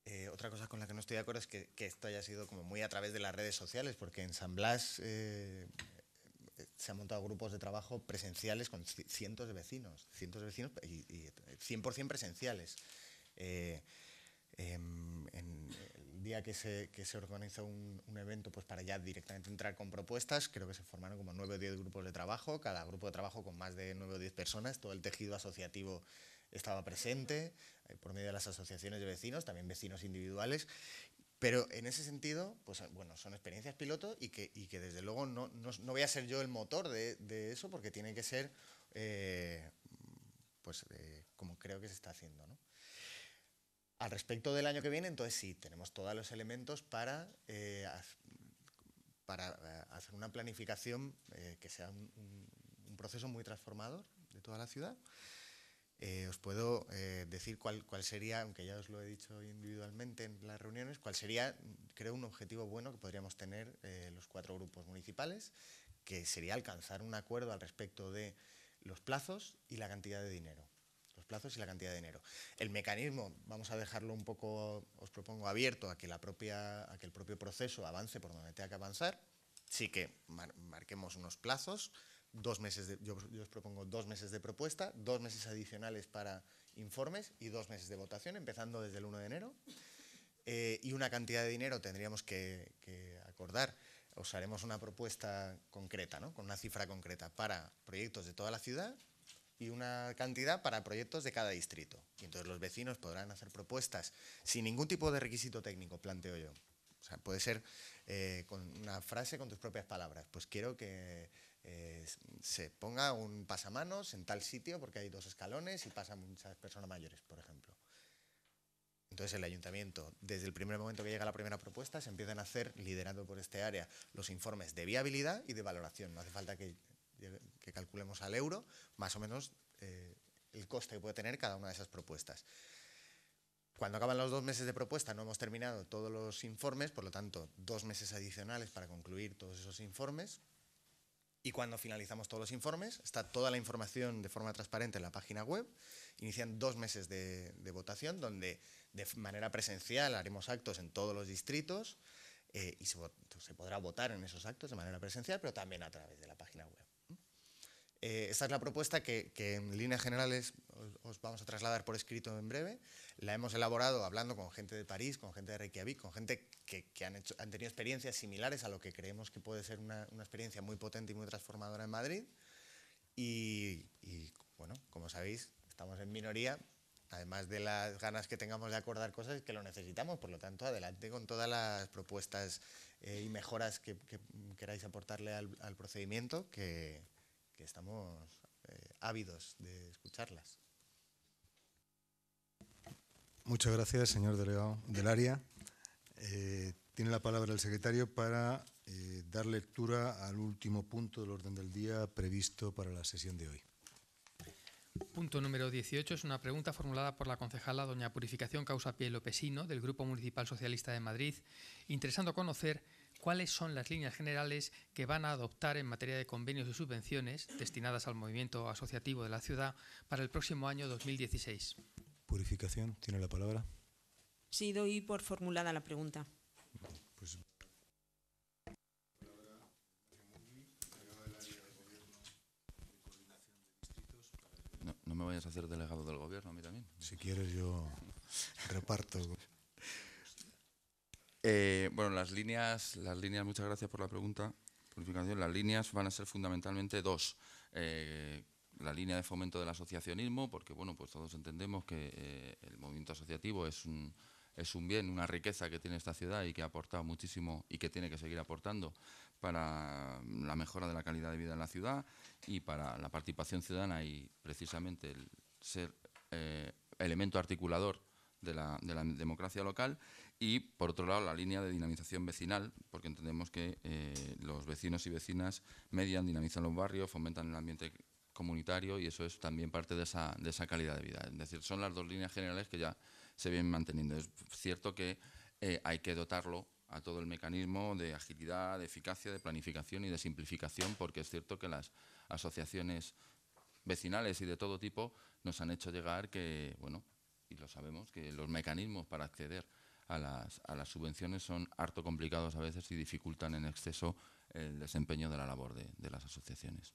eh, otra cosa con la que no estoy de acuerdo es que, esto haya sido como muy a través de las redes sociales, porque en San Blas se han montado grupos de trabajo presenciales con cientos de vecinos, cientos de vecinos y, 100% presenciales. Em, en, día que se, se organizó un, evento pues para ya directamente entrar con propuestas, creo que se formaron como nueve o diez grupos de trabajo, cada grupo de trabajo con más de nueve o diez personas, todo el tejido asociativo estaba presente, eh, por medio de las asociaciones de vecinos, también vecinos individuales, pero en ese sentido, pues bueno, son experiencias piloto y que, que desde luego no, voy a ser yo el motor de, eso porque tiene que ser, eh, pues como creo que se está haciendo, ¿no? Al respecto del año que viene, entonces sí, tenemos todos los elementos para, eh, para eh, hacer una planificación eh, que sea un, proceso muy transformador de toda la ciudad. os puedo decir cuál, cuál sería, aunque ya os lo he dicho individualmente en las reuniones, cuál sería, creo, un objetivo bueno que podríamos tener los cuatro grupos municipales, que sería alcanzar un acuerdo al respecto de los plazos y la cantidad de dinero plazos y la cantidad de dinero. El mecanismo, vamos a dejarlo un poco, os propongo, abierto a que, la propia, a que el propio proceso avance por donde tenga que avanzar. Sí que marquemos unos plazos, dos meses de, yo, os propongo dos meses de propuesta, dos meses adicionales para informes y dos meses de votación, empezando desde el 1 de enero. Eh, y una cantidad de dinero tendríamos que, que acordar os haremos una propuesta concreta, ¿no? con una cifra concreta para proyectos de toda la ciudad y una cantidad para proyectos de cada distrito. Y entonces los vecinos podrán hacer propuestas sin ningún tipo de requisito técnico, planteo yo. O sea, puede ser eh, con una frase con tus propias palabras. Pues quiero que eh, se ponga un pasamanos en tal sitio porque hay dos escalones y pasan muchas personas mayores, por ejemplo. Entonces el ayuntamiento, desde el primer momento que llega la primera propuesta, se empiezan a hacer, liderando por este área, los informes de viabilidad y de valoración. No hace falta que que calculemos al euro, más o menos eh, el coste que puede tener cada una de esas propuestas. Cuando acaban los dos meses de propuesta no hemos terminado todos los informes, por lo tanto, dos meses adicionales para concluir todos esos informes. Y cuando finalizamos todos los informes, está toda la información de forma transparente en la página web. Inician dos meses de, votación, donde de manera presencial haremos actos en todos los distritos eh, y se podrá votar en esos actos de manera presencial, pero también a través de la página web. Eh, esta es la propuesta que, en líneas generales os, vamos a trasladar por escrito en breve. La hemos elaborado hablando con gente de París, con gente de Reykjavik, con gente que, han, tenido experiencias similares a lo que creemos que puede ser una, experiencia muy potente y muy transformadora en Madrid. Y, bueno, como sabéis, estamos en minoría, además de las ganas que tengamos de acordar cosas que lo necesitamos, por lo tanto, adelante con todas las propuestas eh, y mejoras que, queráis aportarle al, al procedimiento, que, que estamos eh, ávidos de escucharlas. Muchas gracias, señor delegado del área. Eh, tiene la palabra el secretario para eh, dar lectura al último punto del orden del día previsto para la sesión de hoy. Punto número 18 es una pregunta formulada por la concejala doña Purificación Causa Piel Lopesino del Grupo Municipal Socialista de Madrid, interesando conocer cuáles son las líneas generales que van a adoptar en materia de convenios y subvenciones destinadas al movimiento asociativo de la ciudad para el próximo año 2016. Purificación, tiene la palabra. Sí, doy por formulada la pregunta. Pues, no, no me vayas a hacer delegado del gobierno, a mí también. Si quieres yo reparto. Eh, bueno, las líneas, las líneas, muchas gracias por la pregunta. las líneas van a ser fundamentalmente dos. Eh, la línea de fomento del asociacionismo, porque bueno, pues todos entendemos que eh, el movimiento asociativo es un, bien, una riqueza que tiene esta ciudad y que ha aportado muchísimo y que tiene que seguir aportando para la mejora de la calidad de vida en la ciudad y para la participación ciudadana y precisamente el ser elemento articulador de la democracia local y, por otro lado, la línea de dinamización vecinal, porque entendemos que eh, los vecinos y vecinas median, dinamizan los barrios, fomentan el ambiente comunitario y eso es también parte de esa, de esa calidad de vida. Es decir, son las dos líneas generales que ya se vienen manteniendo. Es cierto que eh, hay que dotarlo a todo el mecanismo de agilidad, de eficacia, de planificación y de simplificación, porque es cierto que las asociaciones vecinales y de todo tipo nos han hecho llegar que, bueno, y lo sabemos, que los mecanismos para acceder a las, subvenciones son harto complicados a veces y dificultan en exceso el desempeño de la labor de, las asociaciones.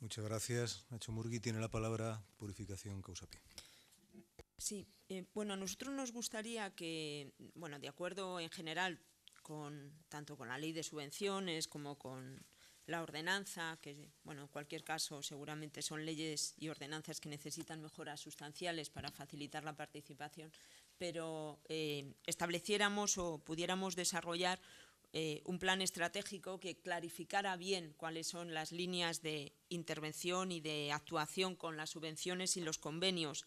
Muchas gracias. Nacho Murgui tiene la palabra Purificación Causapi. Sí, eh, bueno, a nosotros nos gustaría que, bueno, de acuerdo en general con tanto con la ley de subvenciones como con la ordenanza, que bueno, en cualquier caso seguramente son leyes y ordenanzas que necesitan mejoras sustanciales para facilitar la participación pero eh, estableciéramos o pudiéramos desarrollar eh, un plan estratégico que clarificara bien cuáles son las líneas de intervención y de actuación con las subvenciones y los convenios.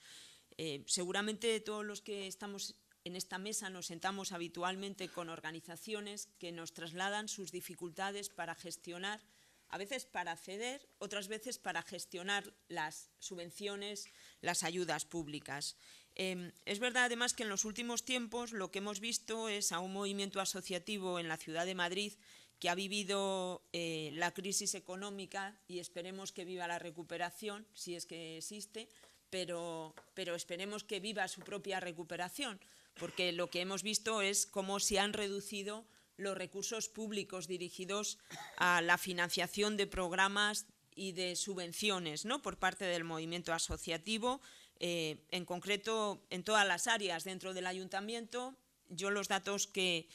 Eh, seguramente todos los que estamos en esta mesa nos sentamos habitualmente con organizaciones que nos trasladan sus dificultades para gestionar, a veces para acceder, otras veces para gestionar las subvenciones, las ayudas públicas. Em, es verdad además que en los últimos tiempos lo que hemos visto es a un movimiento asociativo en la ciudad de Madrid que ha vivido eh, la crisis económica y esperemos que viva la recuperación, si es que existe, pero, esperemos que viva su propia recuperación, porque lo que hemos visto es cómo se han reducido los recursos públicos dirigidos a la financiación de programas y de subvenciones ¿no? por parte del movimiento asociativo eh, en concreto en todas las áreas dentro del ayuntamiento. Yo los datos que,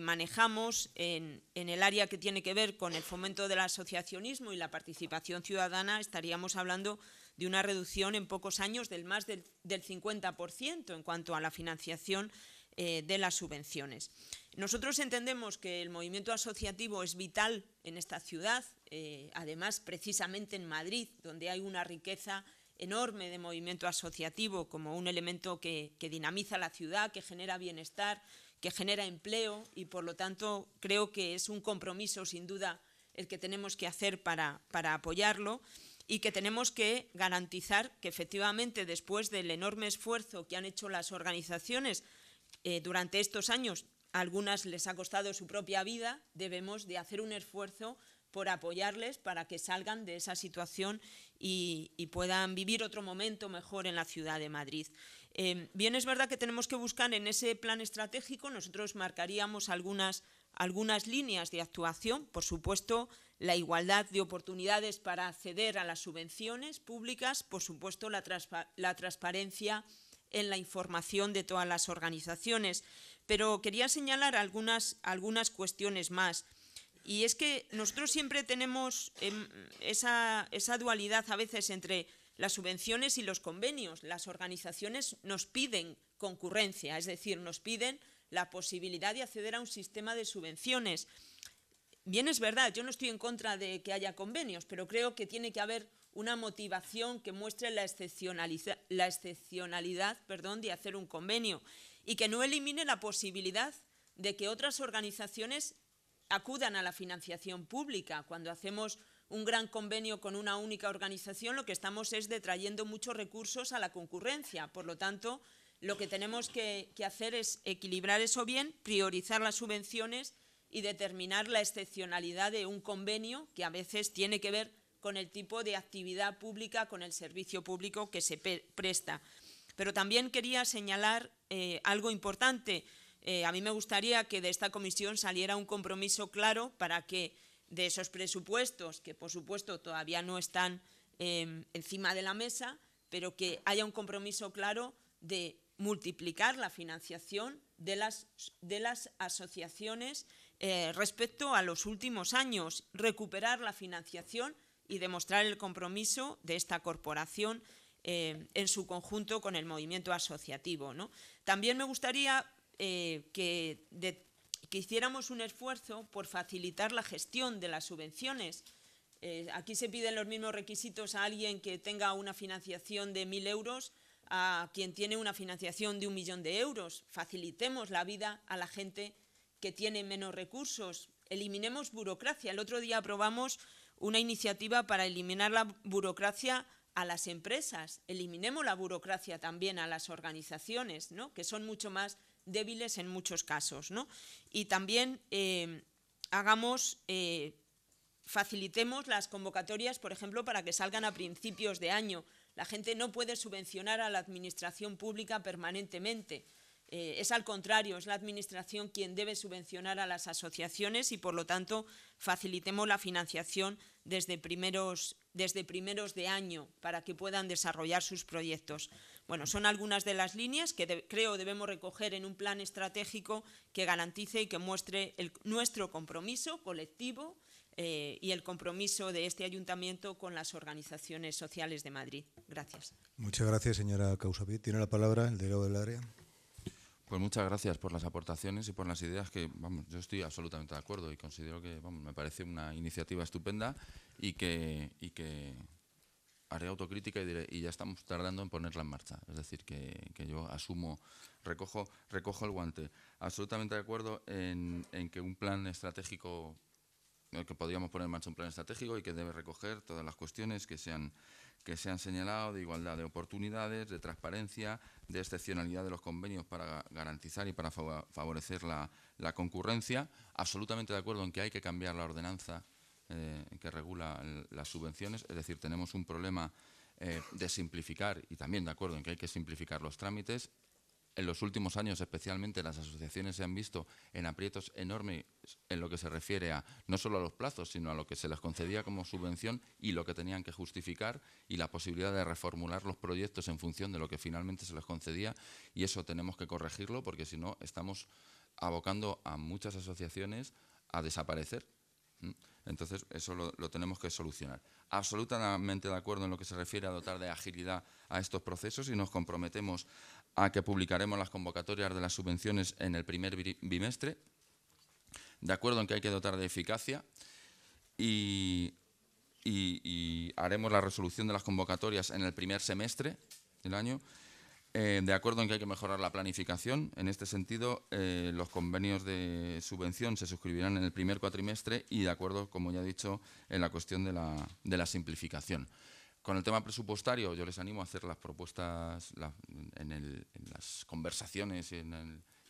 manejamos en, el área que tiene que ver con el fomento del asociacionismo y la participación ciudadana, estaríamos hablando de una reducción en pocos años del más del, 50% en cuanto a la financiación eh, de las subvenciones. Nosotros entendemos que el movimiento asociativo es vital en esta ciudad, eh, además precisamente en Madrid, donde hay una riqueza enorme de movimiento asociativo como un elemento que, dinamiza la ciudad, que genera bienestar, que genera empleo y por lo tanto creo que es un compromiso sin duda el que tenemos que hacer para, apoyarlo y que tenemos que garantizar que efectivamente después del enorme esfuerzo que han hecho las organizaciones eh, durante estos años, algunas les ha costado su propia vida, debemos de hacer un esfuerzo por apoyarles para que salgan de esa situación y, puedan vivir otro momento mejor en la ciudad de Madrid. Em, bien es verdad que tenemos que buscar en ese plan estratégico, nosotros marcaríamos algunas, algunas líneas de actuación, por supuesto, la igualdad de oportunidades para acceder a las subvenciones públicas, por supuesto, la, la transparencia en la información de todas las organizaciones. Pero quería señalar algunas, algunas cuestiones más. Y es que nosotros siempre tenemos em, esa, dualidad a veces entre las subvenciones y los convenios. Las organizaciones nos piden concurrencia, es decir, nos piden la posibilidad de acceder a un sistema de subvenciones. Bien, es verdad, yo no estoy en contra de que haya convenios, pero creo que tiene que haber una motivación que muestre la, la excepcionalidad de hacer un convenio y que no elimine la posibilidad de que otras organizaciones acudan a la financiación pública. Cuando hacemos un gran convenio con una única organización, lo que estamos es detrayendo muchos recursos a la concurrencia. Por lo tanto, lo que tenemos que, hacer es equilibrar eso bien, priorizar las subvenciones y determinar la excepcionalidad de un convenio que a veces tiene que ver con el tipo de actividad pública, con el servicio público que se presta. Pero también quería señalar eh, algo importante. Eh, a mí me gustaría que de esta comisión saliera un compromiso claro para que de esos presupuestos, que por supuesto todavía no están em, encima de la mesa, pero que haya un compromiso claro de multiplicar la financiación de las, de las asociaciones eh, respecto a los últimos años, recuperar la financiación y demostrar el compromiso de esta corporación em, en su conjunto con el movimiento asociativo. ¿no? También me gustaría eh, que, hiciéramos un esfuerzo por facilitar la gestión de las subvenciones. Eh, aquí se piden los mismos requisitos a alguien que tenga una financiación de 1.000 euros a quien tiene una financiación de un millón de euros. Facilitemos la vida a la gente que tiene menos recursos. Eliminemos burocracia. El otro día aprobamos una iniciativa para eliminar la burocracia a las empresas, eliminemos la burocracia también a las organizaciones, ¿no? que son mucho más débiles en muchos casos. ¿no? Y también eh, hagamos, eh, facilitemos las convocatorias, por ejemplo, para que salgan a principios de año. La gente no puede subvencionar a la administración pública permanentemente. Eh, es al contrario, es la administración quien debe subvencionar a las asociaciones y por lo tanto facilitemos la financiación desde primeros, desde primeros de año para que puedan desarrollar sus proyectos. Bueno, son algunas de las líneas que creo debemos recoger en un plan estratégico que garantice y que muestre el, nuestro compromiso colectivo eh, y el compromiso de este ayuntamiento con las organizaciones sociales de Madrid. Gracias. Muchas gracias, señora Causavit. Tiene la palabra el delegado del área. Pues muchas gracias por las aportaciones y por las ideas que, vamos, yo estoy absolutamente de acuerdo y considero que, vamos, me parece una iniciativa estupenda y que, y que haré autocrítica y y ya estamos tardando en ponerla en marcha. Es decir, que, que yo asumo, recojo, recojo el guante. Absolutamente de acuerdo en, en que un plan estratégico, que podríamos poner en marcha un plan estratégico y que debe recoger todas las cuestiones que sean que se han señalado de igualdad de oportunidades, de transparencia, de excepcionalidad de los convenios para garantizar y para favorecer la, la concurrencia. Absolutamente de acuerdo en que hay que cambiar la ordenanza eh, que regula las subvenciones, es decir, tenemos un problema eh, de simplificar y también de acuerdo en que hay que simplificar los trámites. En los últimos años, especialmente, las asociaciones se han visto en aprietos enormes en lo que se refiere a no solo a los plazos, sino a lo que se les concedía como subvención y lo que tenían que justificar y la posibilidad de reformular los proyectos en función de lo que finalmente se les concedía. Y eso tenemos que corregirlo porque si no estamos abocando a muchas asociaciones a desaparecer. Entonces, eso lo, tenemos que solucionar. Absolutamente de acuerdo en lo que se refiere a dotar de agilidad a estos procesos y nos comprometemos a que publicaremos las convocatorias de las subvenciones en el primer bimestre. De acuerdo en que hay que dotar de eficacia y, y haremos la resolución de las convocatorias en el primer semestre del año eh, de acuerdo en que hay que mejorar la planificación. En este sentido, eh, los convenios de subvención se suscribirán en el primer cuatrimestre y de acuerdo, como ya he dicho, en la cuestión de la, simplificación. Con el tema presupuestario, yo les animo a hacer las propuestas en, las conversaciones y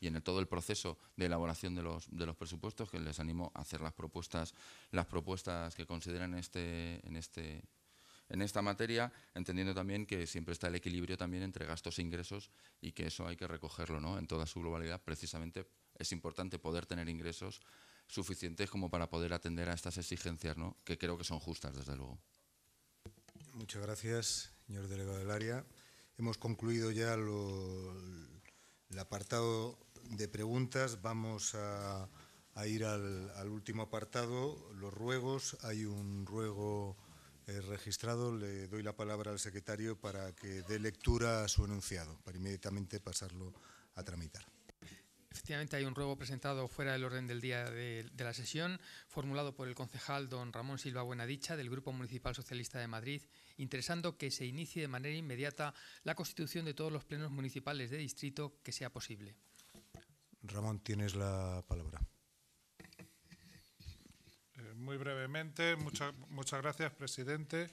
en, todo el proceso de elaboración de los, presupuestos, que les animo a hacer las propuestas, las propuestas que consideran este, en este en esta materia, entendiendo también que siempre está el equilibrio también entre gastos e ingresos y que eso hay que recogerlo ¿no? en toda su globalidad. Precisamente es importante poder tener ingresos suficientes como para poder atender a estas exigencias, ¿no? que creo que son justas, desde luego. Muchas gracias, señor delegado del área. Hemos concluido ya el apartado de preguntas. Vamos a, ir al, al último apartado, los ruegos. Hay un ruego eh, registrado, le doy la palabra al secretario para que dé lectura a su enunciado, para inmediatamente pasarlo a tramitar. Efectivamente, hay un ruego presentado fuera del orden del día de, la sesión, formulado por el concejal don Ramón Silva Buenadicha del Grupo Municipal Socialista de Madrid, interesando que se inicie de manera inmediata la constitución de todos los plenos municipales de distrito que sea posible. Ramón, tienes la palabra muy brevemente, muchas, muchas gracias, presidente.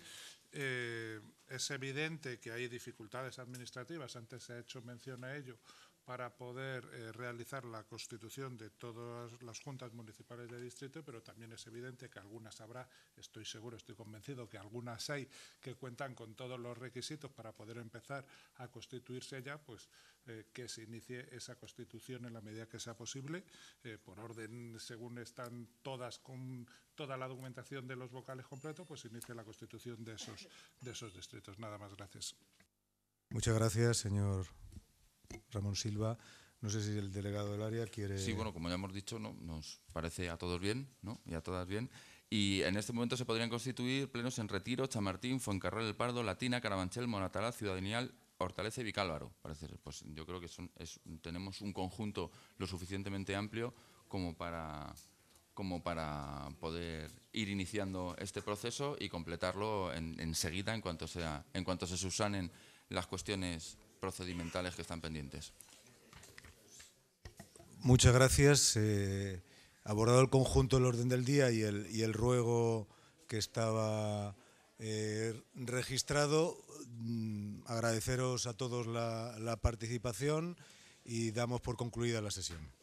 Eh, es evidente que hay dificultades administrativas, antes se ha hecho mención a ello, para poder eh, realizar la constitución de todas las juntas municipales de distrito, pero también es evidente que algunas habrá, estoy seguro, estoy convencido que algunas hay que cuentan con todos los requisitos para poder empezar a constituirse ya, pues eh, que se inicie esa constitución en la medida que sea posible, eh, por orden según están todas con toda la documentación de los vocales completos, pues se inicie la constitución de esos, de esos distritos. Nada más, gracias. Muchas gracias, señor Ramón Silva. No sé si el delegado del área quiere. Sí, bueno, como ya hemos dicho, ¿no? nos parece a todos bien, ¿no? Y a todas bien. Y en este momento se podrían constituir plenos en Retiro, Chamartín, Fuencarral el Pardo, Latina, Carabanchel, Monatalá, Ciudadanía, Hortaleza y Vicálvaro, parece. Pues yo creo que tenemos un conjunto lo suficientemente amplio como para, como para poder ir iniciando este proceso y completarlo enseguida en, en cuanto sea, en cuanto se subsanen las cuestiones procedimentales que están pendientes. Muchas gracias. Eh, abordado el conjunto del orden del día y el, y el ruego que estaba He eh, registrado. Mm, agradeceros a todos la participación y damos por concluida la sesión.